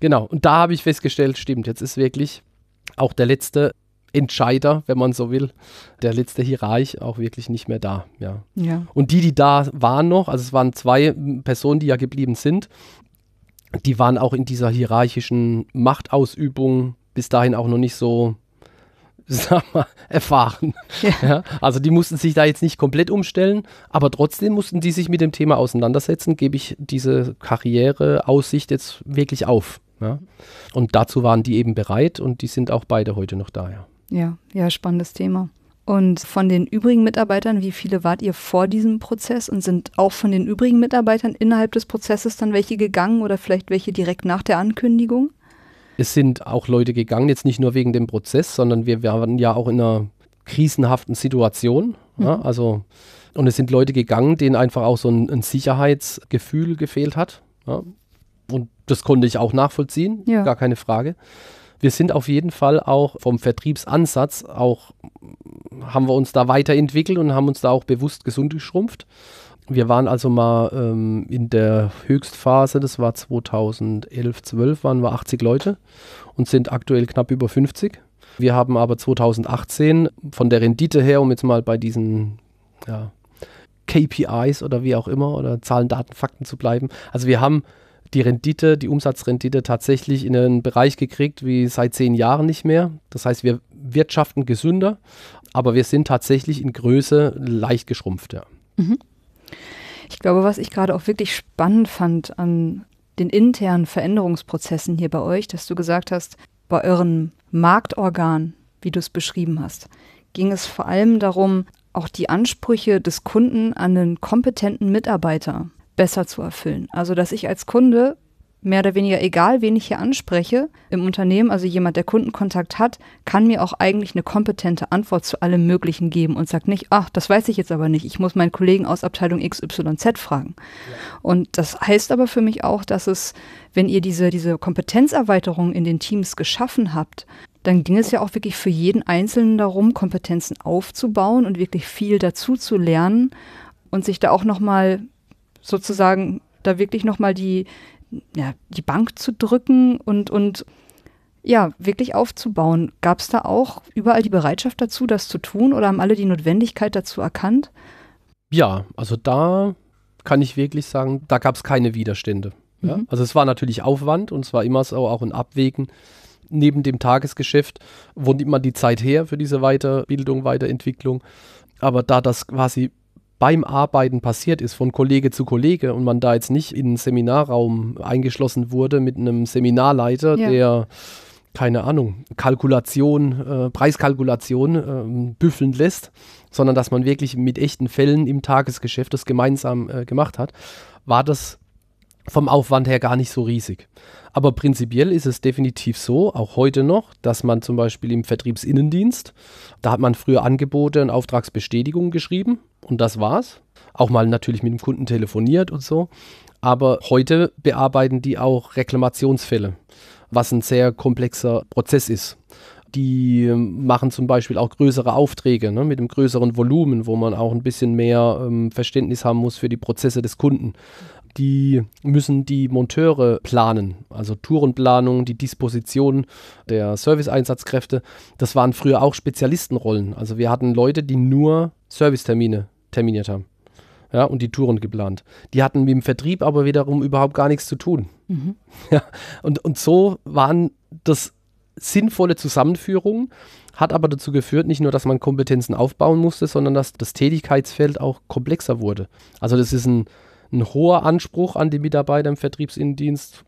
Genau, und da habe ich festgestellt, stimmt, jetzt ist wirklich auch der letzte Entscheider, wenn man so will, der letzte Hierarch auch wirklich nicht mehr da. Ja. ja. Und die, die da waren noch, also es waren zwei hm, Personen, die ja geblieben sind, die waren auch in dieser hierarchischen Machtausübung bis dahin auch noch nicht so sag mal, erfahren. Ja. Ja, also die mussten sich da jetzt nicht komplett umstellen, aber trotzdem mussten die sich mit dem Thema auseinandersetzen, gebe ich diese Karriereaussicht jetzt wirklich auf. Ja? Und dazu waren die eben bereit und die sind auch beide heute noch da, ja. Ja, ja, spannendes Thema. Und von den übrigen Mitarbeitern, wie viele wart ihr vor diesem Prozess und sind auch von den übrigen Mitarbeitern innerhalb des Prozesses dann welche gegangen oder vielleicht welche direkt nach der Ankündigung? Es sind auch Leute gegangen, jetzt nicht nur wegen dem Prozess, sondern wir, wir waren ja auch in einer krisenhaften Situation. Mhm. Ja, also, und es sind Leute gegangen, denen einfach auch so ein, ein Sicherheitsgefühl gefehlt hat. Ja. Und das konnte ich auch nachvollziehen, ja. gar keine Frage wir sind auf jeden Fall auch vom Vertriebsansatz auch, haben wir uns da weiterentwickelt und haben uns da auch bewusst gesund geschrumpft. Wir waren also mal ähm, in der Höchstphase, das war 2011, 12, waren wir 80 Leute und sind aktuell knapp über 50. Wir haben aber 2018 von der Rendite her, um jetzt mal bei diesen ja, KPIs oder wie auch immer oder Zahlen, Daten, Fakten zu bleiben, also wir haben die Rendite, die Umsatzrendite tatsächlich in einen Bereich gekriegt wie seit zehn Jahren nicht mehr. Das heißt, wir wirtschaften gesünder, aber wir sind tatsächlich in Größe leicht geschrumpft. Ja. Mhm. Ich glaube, was ich gerade auch wirklich spannend fand an den internen Veränderungsprozessen hier bei euch, dass du gesagt hast, bei euren Marktorgan, wie du es beschrieben hast, ging es vor allem darum, auch die Ansprüche des Kunden an einen kompetenten Mitarbeiter besser zu erfüllen. Also, dass ich als Kunde mehr oder weniger egal, wen ich hier anspreche im Unternehmen, also jemand, der Kundenkontakt hat, kann mir auch eigentlich eine kompetente Antwort zu allem Möglichen geben und sagt nicht, ach, das weiß ich jetzt aber nicht, ich muss meinen Kollegen aus Abteilung XYZ fragen. Ja. Und das heißt aber für mich auch, dass es, wenn ihr diese, diese Kompetenzerweiterung in den Teams geschaffen habt, dann ging es ja auch wirklich für jeden Einzelnen darum, Kompetenzen aufzubauen und wirklich viel dazu zu lernen und sich da auch nochmal sozusagen da wirklich nochmal die, ja, die Bank zu drücken und, und ja, wirklich aufzubauen. Gab es da auch überall die Bereitschaft dazu, das zu tun oder haben alle die Notwendigkeit dazu erkannt? Ja, also da kann ich wirklich sagen, da gab es keine Widerstände. Mhm. Ja? Also es war natürlich Aufwand und zwar immer so auch ein Abwägen neben dem Tagesgeschäft, wo nimmt man die Zeit her für diese Weiterbildung, Weiterentwicklung. Aber da das quasi beim Arbeiten passiert ist von Kollege zu Kollege und man da jetzt nicht in einen Seminarraum eingeschlossen wurde mit einem Seminarleiter, ja. der keine Ahnung, Kalkulation, äh, Preiskalkulation äh, büffeln lässt, sondern dass man wirklich mit echten Fällen im Tagesgeschäft das gemeinsam äh, gemacht hat, war das vom Aufwand her gar nicht so riesig. Aber prinzipiell ist es definitiv so, auch heute noch, dass man zum Beispiel im Vertriebsinnendienst, da hat man früher Angebote und Auftragsbestätigungen geschrieben und das war's. Auch mal natürlich mit dem Kunden telefoniert und so. Aber heute bearbeiten die auch Reklamationsfälle, was ein sehr komplexer Prozess ist. Die ähm, machen zum Beispiel auch größere Aufträge ne, mit einem größeren Volumen, wo man auch ein bisschen mehr ähm, Verständnis haben muss für die Prozesse des Kunden die müssen die Monteure planen, also Tourenplanung, die Disposition der Serviceeinsatzkräfte. Das waren früher auch Spezialistenrollen. Also wir hatten Leute, die nur Servicetermine terminiert haben. Ja, und die Touren geplant. Die hatten mit dem Vertrieb aber wiederum überhaupt gar nichts zu tun. Mhm. Ja, und, und so waren das sinnvolle Zusammenführungen, hat aber dazu geführt, nicht nur, dass man Kompetenzen aufbauen musste, sondern dass das Tätigkeitsfeld auch komplexer wurde. Also das ist ein ein hoher Anspruch an die Mitarbeiter im Vertriebsinnendienst,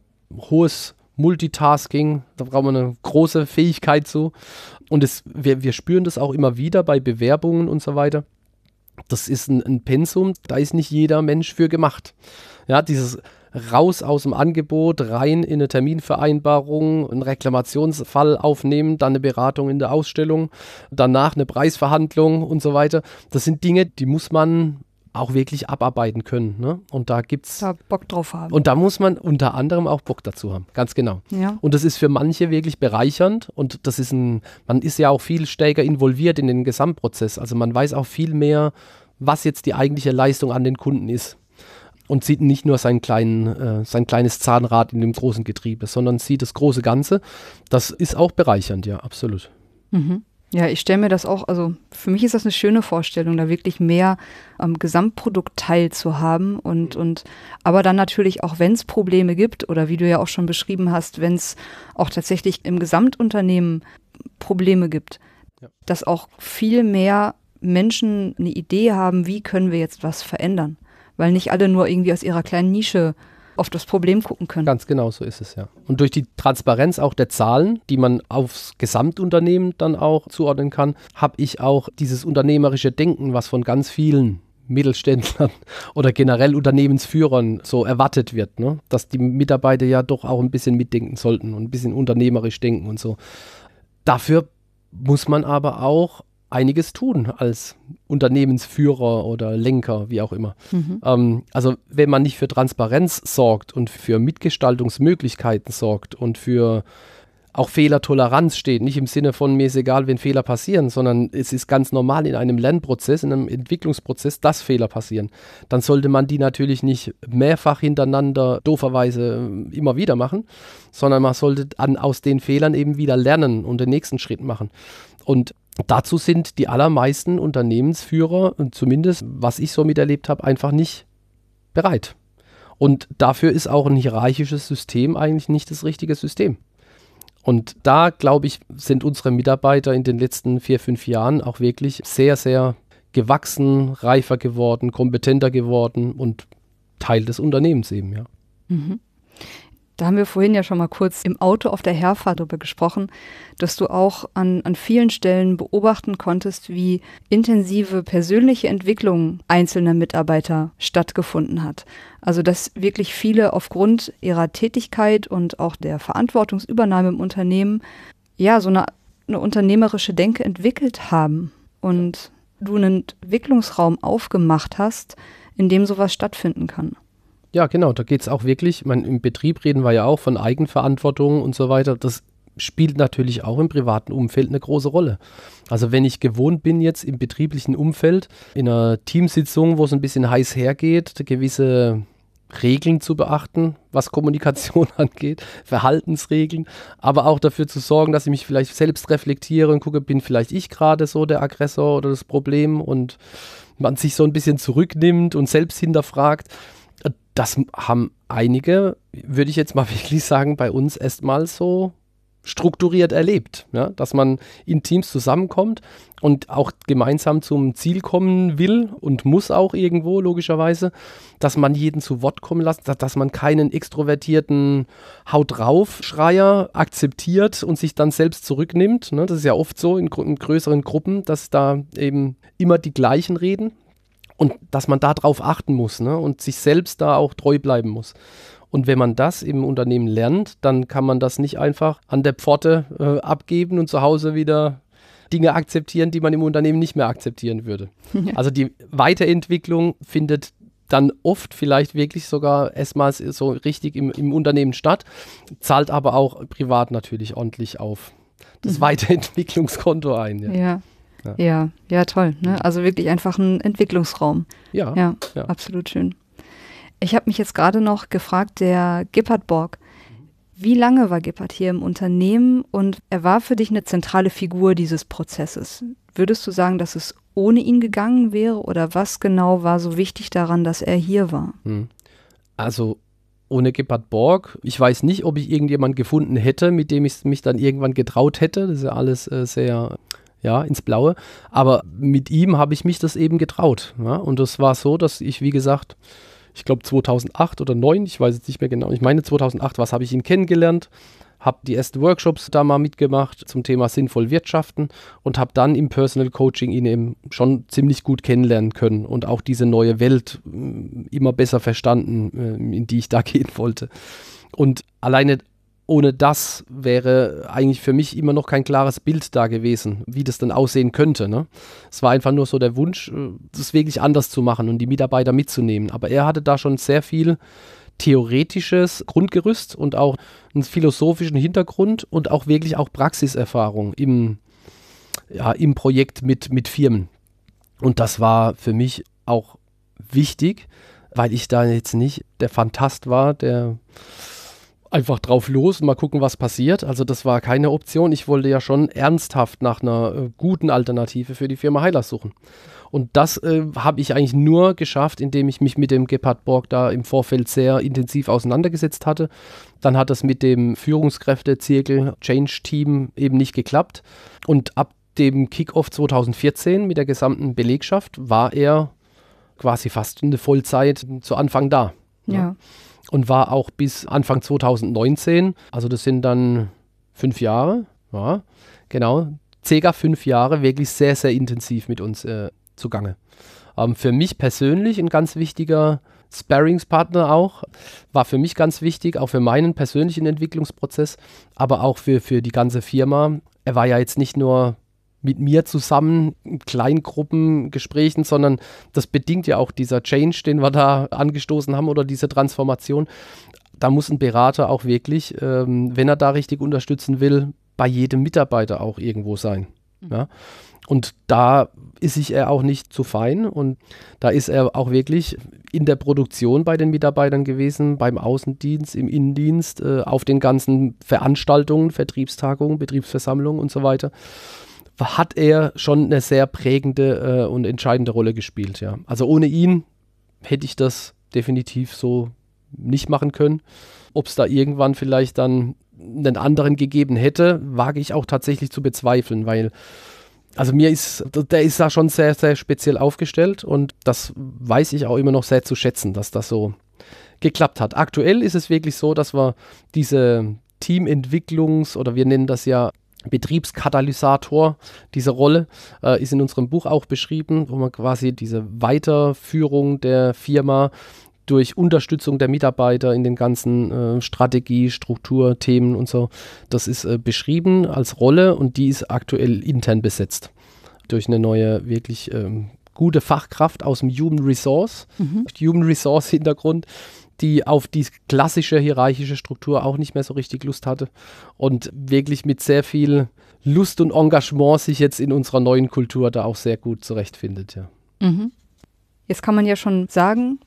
hohes Multitasking, da braucht man eine große Fähigkeit zu. Und es, wir, wir spüren das auch immer wieder bei Bewerbungen und so weiter. Das ist ein, ein Pensum, da ist nicht jeder Mensch für gemacht. Ja, dieses raus aus dem Angebot, rein in eine Terminvereinbarung, einen Reklamationsfall aufnehmen, dann eine Beratung in der Ausstellung, danach eine Preisverhandlung und so weiter. Das sind Dinge, die muss man auch wirklich abarbeiten können. Ne? Und da gibt's. Da Bock drauf haben. Und da muss man unter anderem auch Bock dazu haben. Ganz genau. Ja. Und das ist für manche wirklich bereichernd und das ist ein, man ist ja auch viel stärker involviert in den Gesamtprozess. Also man weiß auch viel mehr, was jetzt die eigentliche Leistung an den Kunden ist. Und sieht nicht nur sein, kleinen, äh, sein kleines Zahnrad in dem großen Getriebe, sondern sieht das große Ganze. Das ist auch bereichernd, ja, absolut. Mhm. Ja, ich stelle mir das auch, also für mich ist das eine schöne Vorstellung, da wirklich mehr am ähm, Gesamtprodukt teilzuhaben und, mhm. und aber dann natürlich auch, wenn es Probleme gibt oder wie du ja auch schon beschrieben hast, wenn es auch tatsächlich im Gesamtunternehmen Probleme gibt, ja. dass auch viel mehr Menschen eine Idee haben, wie können wir jetzt was verändern, weil nicht alle nur irgendwie aus ihrer kleinen Nische äh, auf das Problem gucken können. Ganz genau so ist es ja. Und durch die Transparenz auch der Zahlen, die man aufs Gesamtunternehmen dann auch zuordnen kann, habe ich auch dieses unternehmerische Denken, was von ganz vielen Mittelständlern oder generell Unternehmensführern so erwartet wird, ne? dass die Mitarbeiter ja doch auch ein bisschen mitdenken sollten und ein bisschen unternehmerisch denken und so. Dafür muss man aber auch einiges tun als Unternehmensführer oder Lenker, wie auch immer. Mhm. Ähm, also wenn man nicht für Transparenz sorgt und für Mitgestaltungsmöglichkeiten sorgt und für auch Fehlertoleranz steht, nicht im Sinne von mir ist egal, wenn Fehler passieren, sondern es ist ganz normal in einem Lernprozess, in einem Entwicklungsprozess, dass Fehler passieren. Dann sollte man die natürlich nicht mehrfach hintereinander dooferweise äh, immer wieder machen, sondern man sollte an, aus den Fehlern eben wieder lernen und den nächsten Schritt machen. Und Dazu sind die allermeisten Unternehmensführer, zumindest was ich so miterlebt habe, einfach nicht bereit. Und dafür ist auch ein hierarchisches System eigentlich nicht das richtige System. Und da, glaube ich, sind unsere Mitarbeiter in den letzten vier, fünf Jahren auch wirklich sehr, sehr gewachsen, reifer geworden, kompetenter geworden und Teil des Unternehmens eben, ja. Mhm. Da haben wir vorhin ja schon mal kurz im Auto auf der Herfahrt darüber gesprochen, dass du auch an, an vielen Stellen beobachten konntest, wie intensive persönliche Entwicklung einzelner Mitarbeiter stattgefunden hat. Also dass wirklich viele aufgrund ihrer Tätigkeit und auch der Verantwortungsübernahme im Unternehmen ja so eine, eine unternehmerische Denke entwickelt haben und du einen Entwicklungsraum aufgemacht hast, in dem sowas stattfinden kann. Ja, genau, da geht es auch wirklich, man, im Betrieb reden wir ja auch von Eigenverantwortung und so weiter. Das spielt natürlich auch im privaten Umfeld eine große Rolle. Also wenn ich gewohnt bin jetzt im betrieblichen Umfeld, in einer Teamsitzung, wo es ein bisschen heiß hergeht, gewisse Regeln zu beachten, was Kommunikation angeht, Verhaltensregeln, aber auch dafür zu sorgen, dass ich mich vielleicht selbst reflektiere und gucke, bin vielleicht ich gerade so der Aggressor oder das Problem und man sich so ein bisschen zurücknimmt und selbst hinterfragt das haben einige, würde ich jetzt mal wirklich sagen, bei uns erstmal so strukturiert erlebt, ja? dass man in Teams zusammenkommt und auch gemeinsam zum Ziel kommen will und muss auch irgendwo, logischerweise, dass man jeden zu Wort kommen lässt, dass, dass man keinen extrovertierten Haut drauf Schreier akzeptiert und sich dann selbst zurücknimmt. Ne? Das ist ja oft so in, in größeren Gruppen, dass da eben immer die gleichen reden und dass man darauf achten muss ne? und sich selbst da auch treu bleiben muss. Und wenn man das im Unternehmen lernt, dann kann man das nicht einfach an der Pforte äh, abgeben und zu Hause wieder Dinge akzeptieren, die man im Unternehmen nicht mehr akzeptieren würde. Also die Weiterentwicklung findet dann oft vielleicht wirklich sogar erstmals so richtig im, im Unternehmen statt, zahlt aber auch privat natürlich ordentlich auf das mhm. Weiterentwicklungskonto ein. ja. ja. Ja, ja, ja toll. Ne? Mhm. Also wirklich einfach ein Entwicklungsraum. Ja, ja, ja. absolut schön. Ich habe mich jetzt gerade noch gefragt, der Gippert Borg, mhm. wie lange war Gippert hier im Unternehmen und er war für dich eine zentrale Figur dieses Prozesses? Würdest du sagen, dass es ohne ihn gegangen wäre oder was genau war so wichtig daran, dass er hier war? Hm. Also ohne Gebhard Borg. Ich weiß nicht, ob ich irgendjemand gefunden hätte, mit dem ich mich dann irgendwann getraut hätte. Das ist ja alles äh, sehr ja, ins Blaue. Aber mit ihm habe ich mich das eben getraut. Ja? Und das war so, dass ich, wie gesagt, ich glaube 2008 oder 2009, ich weiß es nicht mehr genau, ich meine 2008, was habe ich ihn kennengelernt, habe die ersten Workshops da mal mitgemacht zum Thema sinnvoll wirtschaften und habe dann im Personal Coaching ihn eben schon ziemlich gut kennenlernen können und auch diese neue Welt mm, immer besser verstanden, äh, in die ich da gehen wollte. Und alleine ohne das wäre eigentlich für mich immer noch kein klares Bild da gewesen, wie das dann aussehen könnte. Ne? Es war einfach nur so der Wunsch, äh, das wirklich anders zu machen und die Mitarbeiter mitzunehmen. Aber er hatte da schon sehr viel theoretisches Grundgerüst und auch einen philosophischen Hintergrund und auch wirklich auch Praxiserfahrung im, ja, im Projekt mit, mit Firmen. Und das war für mich auch wichtig, weil ich da jetzt nicht der Fantast war, der einfach drauf los und mal gucken, was passiert. Also das war keine Option. Ich wollte ja schon ernsthaft nach einer äh, guten Alternative für die Firma Heilers suchen. Und das äh, habe ich eigentlich nur geschafft, indem ich mich mit dem Gepard Borg da im Vorfeld sehr intensiv auseinandergesetzt hatte. Dann hat das mit dem führungskräfte zirkel Change Team eben nicht geklappt. Und ab dem Kickoff 2014 mit der gesamten Belegschaft war er quasi fast eine Vollzeit zu Anfang da. Ne? ja. ja und war auch bis Anfang 2019, also das sind dann fünf Jahre, ja, genau, ca. fünf Jahre wirklich sehr, sehr intensiv mit uns äh, zugange. Ähm, für mich persönlich ein ganz wichtiger Sparringspartner auch, war für mich ganz wichtig, auch für meinen persönlichen Entwicklungsprozess, aber auch für, für die ganze Firma. Er war ja jetzt nicht nur mit mir zusammen in Kleingruppengesprächen, sondern das bedingt ja auch dieser Change, den wir da angestoßen haben oder diese Transformation. Da muss ein Berater auch wirklich, ähm, wenn er da richtig unterstützen will, bei jedem Mitarbeiter auch irgendwo sein. Mhm. Ja? Und da ist sich er auch nicht zu fein und da ist er auch wirklich in der Produktion bei den Mitarbeitern gewesen, beim Außendienst, im Innendienst, äh, auf den ganzen Veranstaltungen, Vertriebstagungen, Betriebsversammlungen und so weiter hat er schon eine sehr prägende äh, und entscheidende Rolle gespielt, ja. Also ohne ihn hätte ich das definitiv so nicht machen können. Ob es da irgendwann vielleicht dann einen anderen gegeben hätte, wage ich auch tatsächlich zu bezweifeln, weil also mir ist, der ist da schon sehr, sehr speziell aufgestellt und das weiß ich auch immer noch sehr zu schätzen, dass das so geklappt hat. Aktuell ist es wirklich so, dass wir diese Teamentwicklungs- oder wir nennen das ja Betriebskatalysator, diese Rolle, äh, ist in unserem Buch auch beschrieben, wo man quasi diese Weiterführung der Firma durch Unterstützung der Mitarbeiter in den ganzen äh, Strategie, Struktur, Themen und so, das ist äh, beschrieben als Rolle und die ist aktuell intern besetzt durch eine neue, wirklich ähm, gute Fachkraft aus dem Human Resource, mhm. Human Resource Hintergrund die auf die klassische hierarchische Struktur auch nicht mehr so richtig Lust hatte und wirklich mit sehr viel Lust und Engagement sich jetzt in unserer neuen Kultur da auch sehr gut zurechtfindet. Ja. Mhm. Jetzt kann man ja schon sagen,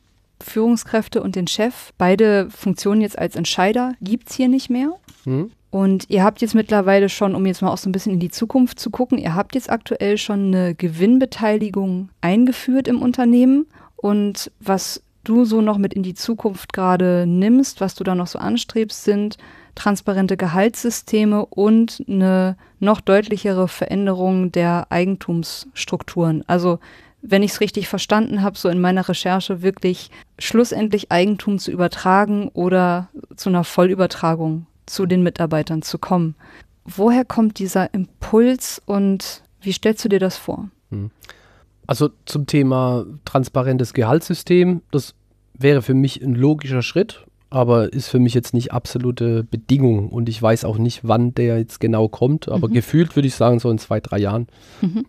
Führungskräfte und den Chef, beide Funktionen jetzt als Entscheider gibt es hier nicht mehr. Mhm. Und ihr habt jetzt mittlerweile schon, um jetzt mal auch so ein bisschen in die Zukunft zu gucken, ihr habt jetzt aktuell schon eine Gewinnbeteiligung eingeführt im Unternehmen. Und was du so noch mit in die Zukunft gerade nimmst, was du da noch so anstrebst, sind transparente Gehaltssysteme und eine noch deutlichere Veränderung der Eigentumsstrukturen. Also wenn ich es richtig verstanden habe, so in meiner Recherche wirklich schlussendlich Eigentum zu übertragen oder zu einer Vollübertragung zu den Mitarbeitern zu kommen. Woher kommt dieser Impuls und wie stellst du dir das vor? Hm. Also zum Thema transparentes Gehaltssystem, das wäre für mich ein logischer Schritt, aber ist für mich jetzt nicht absolute Bedingung und ich weiß auch nicht, wann der jetzt genau kommt, aber mhm. gefühlt würde ich sagen, so in zwei, drei Jahren mhm.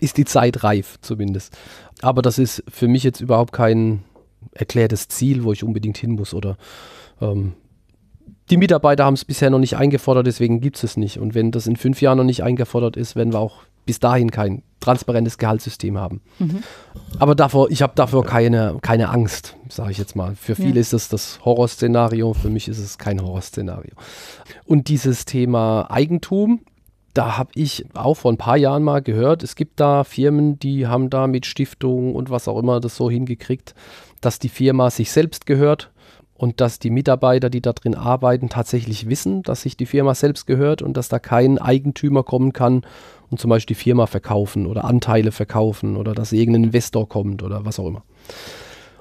ist die Zeit reif zumindest. Aber das ist für mich jetzt überhaupt kein erklärtes Ziel, wo ich unbedingt hin muss oder ähm, die Mitarbeiter haben es bisher noch nicht eingefordert, deswegen gibt es es nicht. Und wenn das in fünf Jahren noch nicht eingefordert ist, werden wir auch bis dahin kein transparentes Gehaltssystem haben. Mhm. Aber davor, ich habe dafür keine, keine Angst, sage ich jetzt mal. Für viele ja. ist es das Horrorszenario, für mich ist es kein Horrorszenario. Und dieses Thema Eigentum, da habe ich auch vor ein paar Jahren mal gehört, es gibt da Firmen, die haben da mit Stiftungen und was auch immer das so hingekriegt, dass die Firma sich selbst gehört und dass die Mitarbeiter, die da drin arbeiten, tatsächlich wissen, dass sich die Firma selbst gehört und dass da kein Eigentümer kommen kann und zum Beispiel die Firma verkaufen oder Anteile verkaufen oder dass irgendein Investor kommt oder was auch immer.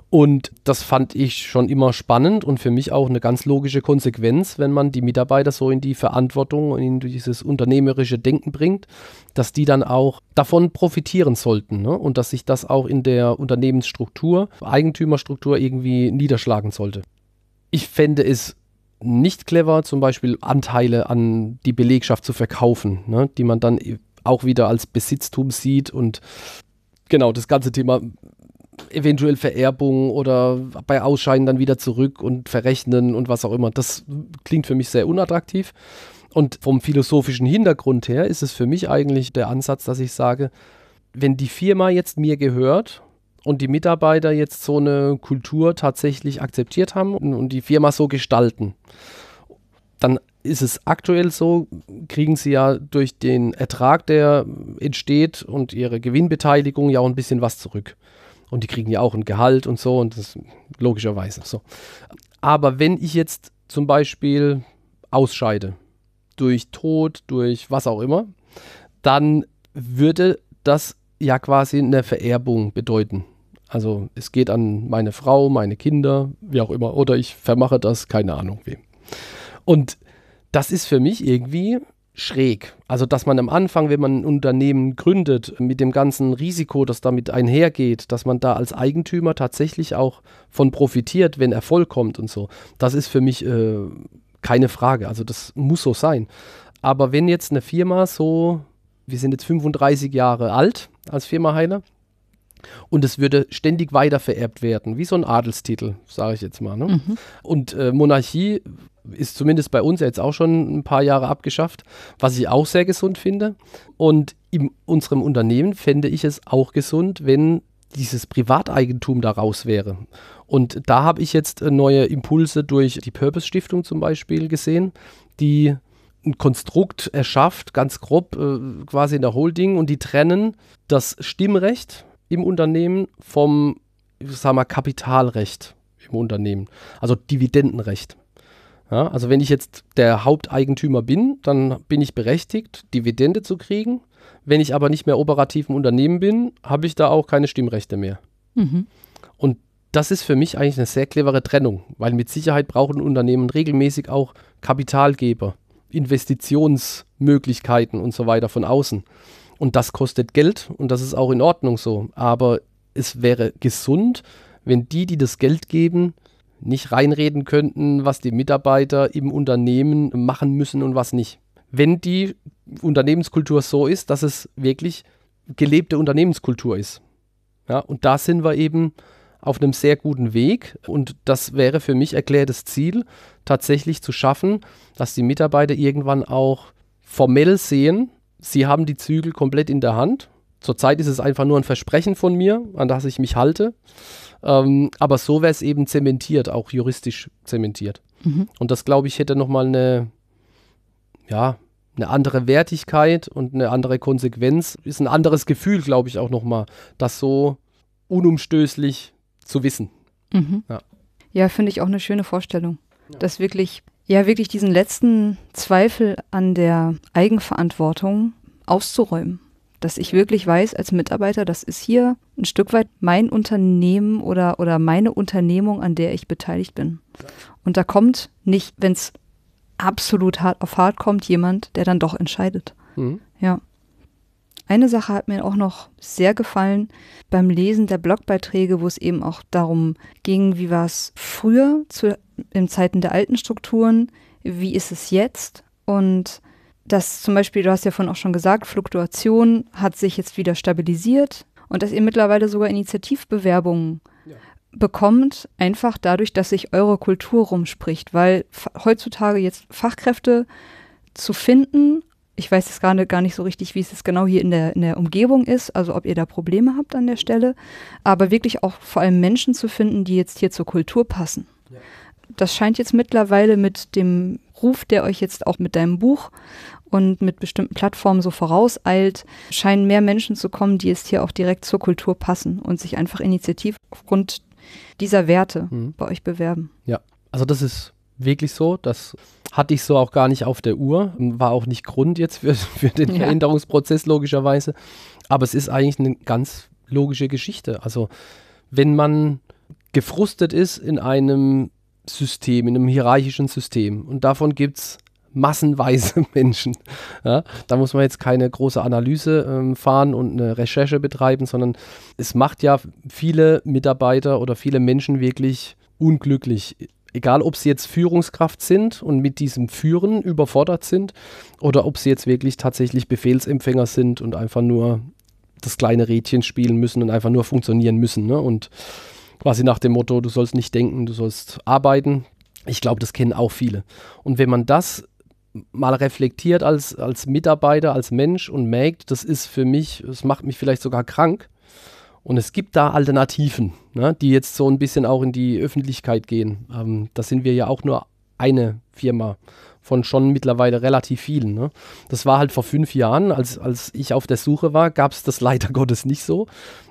Und das fand ich schon immer spannend und für mich auch eine ganz logische Konsequenz, wenn man die Mitarbeiter so in die Verantwortung und in dieses unternehmerische Denken bringt, dass die dann auch davon profitieren sollten ne? und dass sich das auch in der Unternehmensstruktur, Eigentümerstruktur irgendwie niederschlagen sollte. Ich fände es nicht clever, zum Beispiel Anteile an die Belegschaft zu verkaufen, ne, die man dann auch wieder als Besitztum sieht und genau das ganze Thema eventuell Vererbung oder bei Ausscheiden dann wieder zurück und verrechnen und was auch immer. Das klingt für mich sehr unattraktiv. Und vom philosophischen Hintergrund her ist es für mich eigentlich der Ansatz, dass ich sage, wenn die Firma jetzt mir gehört und die Mitarbeiter jetzt so eine Kultur tatsächlich akzeptiert haben und, die Firma so gestalten, dann ist es aktuell so, kriegen sie ja durch den Ertrag, der entsteht und ihre Gewinnbeteiligung ja auch ein bisschen was zurück. Und die kriegen ja auch ein Gehalt und so und das logischerweise so. Aber wenn ich jetzt zum Beispiel ausscheide, durch Tod, durch was auch immer, dann würde das ja quasi eine Vererbung bedeuten. Also es geht an meine Frau, meine Kinder, wie auch immer, oder ich vermache das, keine Ahnung wem. Und das ist für mich irgendwie schräg. Also, dass man am Anfang, wenn man ein Unternehmen gründet, mit dem ganzen Risiko, das damit einhergeht, dass man da als Eigentümer tatsächlich auch von profitiert, wenn Erfolg kommt und so, das ist für mich äh, keine Frage. Also, das muss so sein. Aber wenn jetzt eine Firma so, wir sind jetzt 35 Jahre alt als Firma Heiler, und es würde ständig weiter vererbt werden, wie so ein Adelstitel, sage ich jetzt mal. Ne? Mhm. Und äh, Monarchie ist zumindest bei uns jetzt auch schon ein paar Jahre abgeschafft, was ich auch sehr gesund finde. Und in unserem Unternehmen fände ich es auch gesund, wenn dieses Privateigentum daraus wäre. Und da habe ich jetzt äh, neue Impulse durch die Purpose Stiftung zum Beispiel gesehen, die ein Konstrukt erschafft, ganz grob äh, quasi in der Holding und die trennen das Stimmrecht im Unternehmen vom, ich sag mal, Kapitalrecht im Unternehmen, also Dividendenrecht. Ja, also wenn ich jetzt der Haupteigentümer bin, dann bin ich berechtigt, Dividende zu kriegen. Wenn ich aber nicht mehr operativ im Unternehmen bin, habe ich da auch keine Stimmrechte mehr. Mhm. Und das ist für mich eigentlich eine sehr clevere Trennung, weil mit Sicherheit brauchen Unternehmen regelmäßig auch Kapitalgeber, Investitionsmöglichkeiten und so weiter von außen. Und das kostet Geld und das ist auch in Ordnung so. Aber es wäre gesund, wenn die, die das Geld geben, nicht reinreden könnten, was die Mitarbeiter im Unternehmen machen müssen und was nicht. Wenn die Unternehmenskultur so ist, dass es wirklich gelebte Unternehmenskultur ist. Ja, und da sind wir eben auf einem sehr guten Weg und das wäre für mich erklärtes Ziel, tatsächlich zu schaffen, dass die Mitarbeiter irgendwann auch formell sehen, sie haben die Zügel komplett in der Hand Zurzeit ist es einfach nur ein Versprechen von mir, an das ich mich halte. Ähm, aber so wäre es eben zementiert, auch juristisch zementiert. Mhm. Und das, glaube ich, hätte nochmal eine, ja, eine andere Wertigkeit und eine andere Konsequenz. Ist ein anderes Gefühl, glaube ich, auch nochmal, das so unumstößlich zu wissen. Mhm. Ja, ja finde ich auch eine schöne Vorstellung. Ja. Dass wirklich, ja, wirklich diesen letzten Zweifel an der Eigenverantwortung auszuräumen dass ich wirklich weiß als Mitarbeiter, das ist hier ein Stück weit mein Unternehmen oder, oder meine Unternehmung, an der ich beteiligt bin. Und da kommt nicht, wenn es absolut hart auf hart kommt, jemand, der dann doch entscheidet. Mhm. Ja. Eine Sache hat mir auch noch sehr gefallen beim Lesen der Blogbeiträge, wo es eben auch darum ging, wie war es früher zu, in Zeiten der alten Strukturen, wie ist es jetzt und dass zum Beispiel, du hast ja vorhin auch schon gesagt, Fluktuation hat sich jetzt wieder stabilisiert und dass ihr mittlerweile sogar Initiativbewerbungen ja. bekommt, einfach dadurch, dass sich eure Kultur rumspricht, weil heutzutage jetzt Fachkräfte zu finden, ich weiß jetzt gerade gar nicht so richtig, wie es jetzt genau hier in der, in der Umgebung ist, also ob ihr da Probleme habt an der Stelle, aber wirklich auch vor allem Menschen zu finden, die jetzt hier zur Kultur passen. Ja das scheint jetzt mittlerweile mit dem Ruf, der euch jetzt auch mit deinem Buch und mit bestimmten Plattformen so vorauseilt, scheinen mehr Menschen zu kommen, die es hier auch direkt zur Kultur passen und sich einfach initiativ aufgrund dieser Werte mhm. bei euch bewerben. Ja, also das ist wirklich so. Das hatte ich so auch gar nicht auf der Uhr. War auch nicht Grund jetzt für, für den ja. Veränderungsprozess, logischerweise. Aber es ist eigentlich eine ganz logische Geschichte. Also, wenn man gefrustet ist in einem System, in einem hierarchischen System und davon gibt es massenweise Menschen. Ja, da muss man jetzt keine große Analyse ähm, fahren und eine Recherche betreiben, sondern es macht ja viele Mitarbeiter oder viele Menschen wirklich unglücklich. Egal, ob sie jetzt Führungskraft sind und mit diesem Führen überfordert sind oder ob sie jetzt wirklich tatsächlich Befehlsempfänger sind und einfach nur das kleine Rädchen spielen müssen und einfach nur funktionieren müssen. Ne? Und quasi nach dem Motto, du sollst nicht denken, du sollst arbeiten. Ich glaube, das kennen auch viele. Und wenn man das mal reflektiert als, als Mitarbeiter, als Mensch und merkt, das ist für mich, es macht mich vielleicht sogar krank. Und es gibt da Alternativen, ne, die jetzt so ein bisschen auch in die Öffentlichkeit gehen. Ähm, das sind wir ja auch nur eine Firma von schon mittlerweile relativ vielen. Ne? Das war halt vor fünf Jahren, als, als ich auf der Suche war, gab es das leider Gottes nicht so.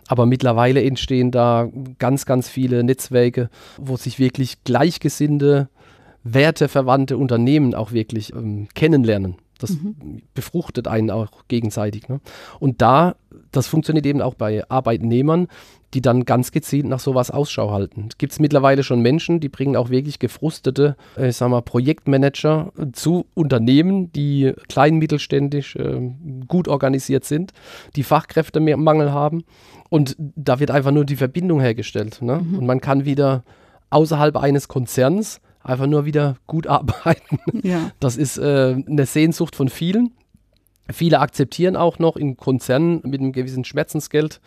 Aber mittlerweile entstehen da ganz, ganz viele Netzwerke, wo sich wirklich Gleichgesinnte werteverwandte Unternehmen auch wirklich ähm, kennenlernen. Das mhm. befruchtet einen auch gegenseitig. Ne? Und da, das funktioniert eben auch bei Arbeitnehmern, die dann ganz gezielt nach sowas Ausschau halten. Gibt es mittlerweile schon Menschen, die bringen auch wirklich gefrustete, äh, ich sag mal, Projektmanager äh, zu Unternehmen, die kleinmittelständisch äh, gut organisiert sind, die Fachkräftemangel haben. Und da wird einfach nur die Verbindung hergestellt. Ne? Mhm. Und man kann wieder außerhalb eines Konzerns einfach nur wieder gut arbeiten. Ja. Das ist äh, eine Sehnsucht von vielen. Viele akzeptieren auch noch in Konzernen mit einem gewissen Schmerzensgeld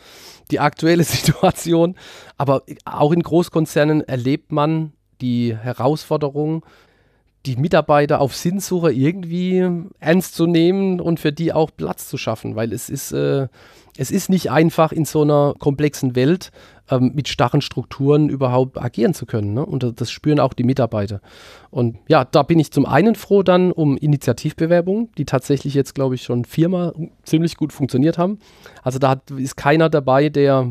die aktuelle Situation. Aber auch in Großkonzernen erlebt man die Herausforderung, die Mitarbeiter auf Sinnsuche irgendwie ernst zu nehmen und für die auch Platz zu schaffen, weil es ist, äh, es ist nicht einfach in so einer komplexen Welt ähm, mit starren Strukturen überhaupt agieren zu können. Ne? Und das spüren auch die Mitarbeiter. Und ja, da bin ich zum einen froh dann um Initiativbewerbungen, die tatsächlich jetzt, glaube ich, schon viermal ziemlich gut funktioniert haben. Also da hat, ist keiner dabei, der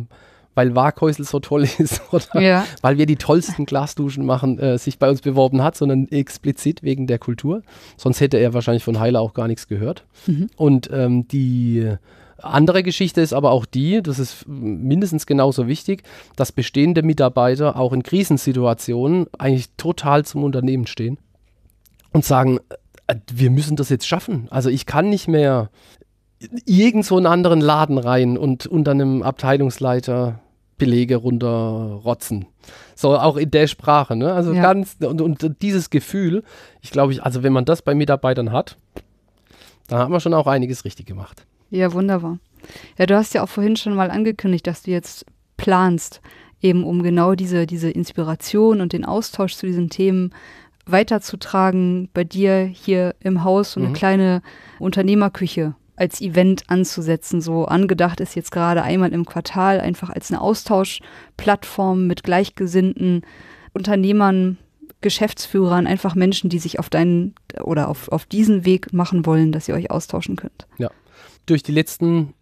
weil Waghäusel so toll ist oder ja. weil wir die tollsten Glasduschen machen, äh, sich bei uns beworben hat, sondern explizit wegen der Kultur. Sonst hätte er wahrscheinlich von Heiler auch gar nichts gehört. Mhm. Und ähm, die andere Geschichte ist aber auch die, das ist mindestens genauso wichtig, dass bestehende Mitarbeiter auch in Krisensituationen eigentlich total zum Unternehmen stehen und sagen, äh, wir müssen das jetzt schaffen. Also ich kann nicht mehr irgend so einen anderen Laden rein und unter einem Abteilungsleiter Belege runterrotzen. So auch in der Sprache, ne? Also ja. ganz und, und dieses Gefühl, ich glaube, ich, also wenn man das bei Mitarbeitern hat, dann hat man schon auch einiges richtig gemacht. Ja, wunderbar. Ja, du hast ja auch vorhin schon mal angekündigt, dass du jetzt planst, eben um genau diese, diese Inspiration und den Austausch zu diesen Themen weiterzutragen, bei dir hier im Haus so eine mhm. kleine Unternehmerküche als Event anzusetzen. So angedacht ist jetzt gerade einmal im Quartal einfach als eine Austauschplattform mit gleichgesinnten Unternehmern, Geschäftsführern, einfach Menschen, die sich auf deinen oder auf, auf diesen Weg machen wollen, dass ihr euch austauschen könnt. Ja, durch die letzten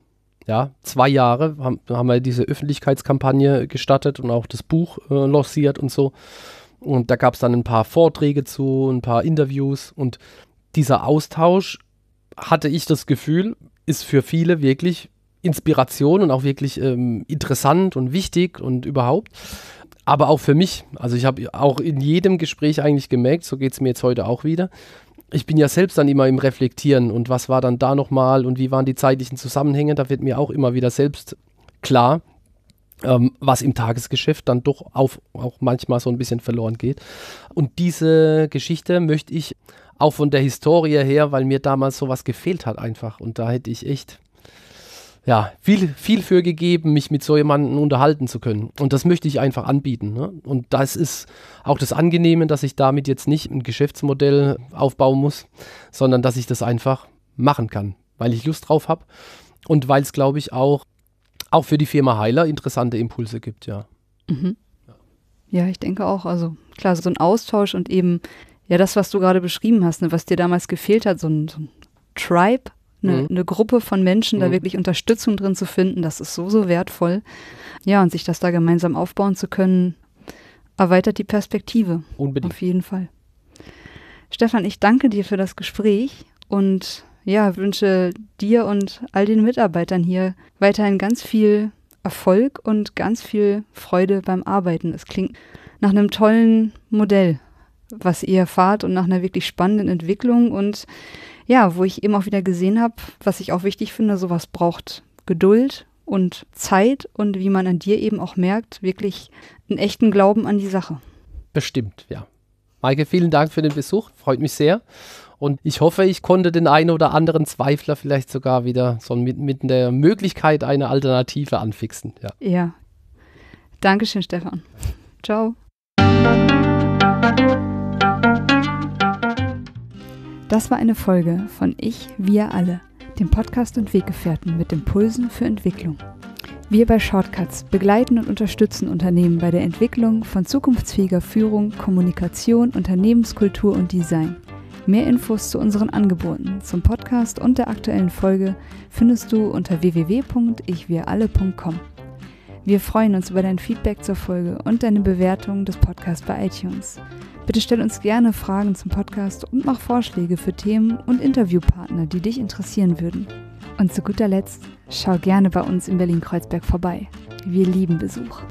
ja, zwei Jahre haben, haben wir diese Öffentlichkeitskampagne gestartet und auch das Buch äh, lanciert und so. Und da gab es dann ein paar Vorträge zu, ein paar Interviews und dieser Austausch, hatte ich das Gefühl, ist für viele wirklich Inspiration und auch wirklich ähm, interessant und wichtig und überhaupt. Aber auch für mich. Also ich habe auch in jedem Gespräch eigentlich gemerkt, so geht es mir jetzt heute auch wieder, ich bin ja selbst dann immer im Reflektieren und was war dann da nochmal und wie waren die zeitlichen Zusammenhänge, da wird mir auch immer wieder selbst klar, ähm, was im Tagesgeschäft dann doch auf, auch manchmal so ein bisschen verloren geht. Und diese Geschichte möchte ich auch von der Historie her, weil mir damals sowas gefehlt hat einfach und da hätte ich echt ja, viel, viel für gegeben, mich mit so jemandem unterhalten zu können. Und das möchte ich einfach anbieten. Ne? Und das ist auch das Angenehme, dass ich damit jetzt nicht ein Geschäftsmodell aufbauen muss, sondern dass ich das einfach machen kann, weil ich Lust drauf habe und weil es, glaube ich, auch, auch für die Firma Heiler interessante Impulse gibt, ja. Mhm. Ja, ich denke auch. Also klar, so ein Austausch und eben ja das, was du gerade beschrieben hast, ne, was dir damals gefehlt hat, so ein, so ein Tribe eine, mhm. eine Gruppe von Menschen, da mhm. wirklich Unterstützung drin zu finden, das ist so, so wertvoll. Ja, und sich das da gemeinsam aufbauen zu können, erweitert die Perspektive. Unbedingt. Auf jeden Fall. Stefan, ich danke dir für das Gespräch und ja, wünsche dir und all den Mitarbeitern hier weiterhin ganz viel Erfolg und ganz viel Freude beim Arbeiten. Es klingt nach einem tollen Modell, was ihr erfahrt und nach einer wirklich spannenden Entwicklung und ja, wo ich eben auch wieder gesehen habe, was ich auch wichtig finde, sowas braucht Geduld und Zeit und wie man an dir eben auch merkt, wirklich einen echten Glauben an die Sache. Bestimmt, ja. Maike, vielen Dank für den Besuch, freut mich sehr. Und ich hoffe, ich konnte den einen oder anderen Zweifler vielleicht sogar wieder so mit, mit der Möglichkeit einer Alternative anfixen. Ja. ja. Dankeschön, Stefan. Ciao. Das war eine Folge von Ich, wir alle, dem Podcast und Weggefährten mit Impulsen für Entwicklung. Wir bei Shortcuts begleiten und unterstützen Unternehmen bei der Entwicklung von zukunftsfähiger Führung, Kommunikation, Unternehmenskultur und Design. Mehr Infos zu unseren Angeboten, zum Podcast und der aktuellen Folge findest du unter www.ichwiralle.com. Wir freuen uns über dein Feedback zur Folge und deine Bewertung des Podcasts bei iTunes. Bitte stell uns gerne Fragen zum Podcast und mach Vorschläge für Themen und Interviewpartner, die dich interessieren würden. Und zu guter Letzt, schau gerne bei uns in Berlin-Kreuzberg vorbei. Wir lieben Besuch.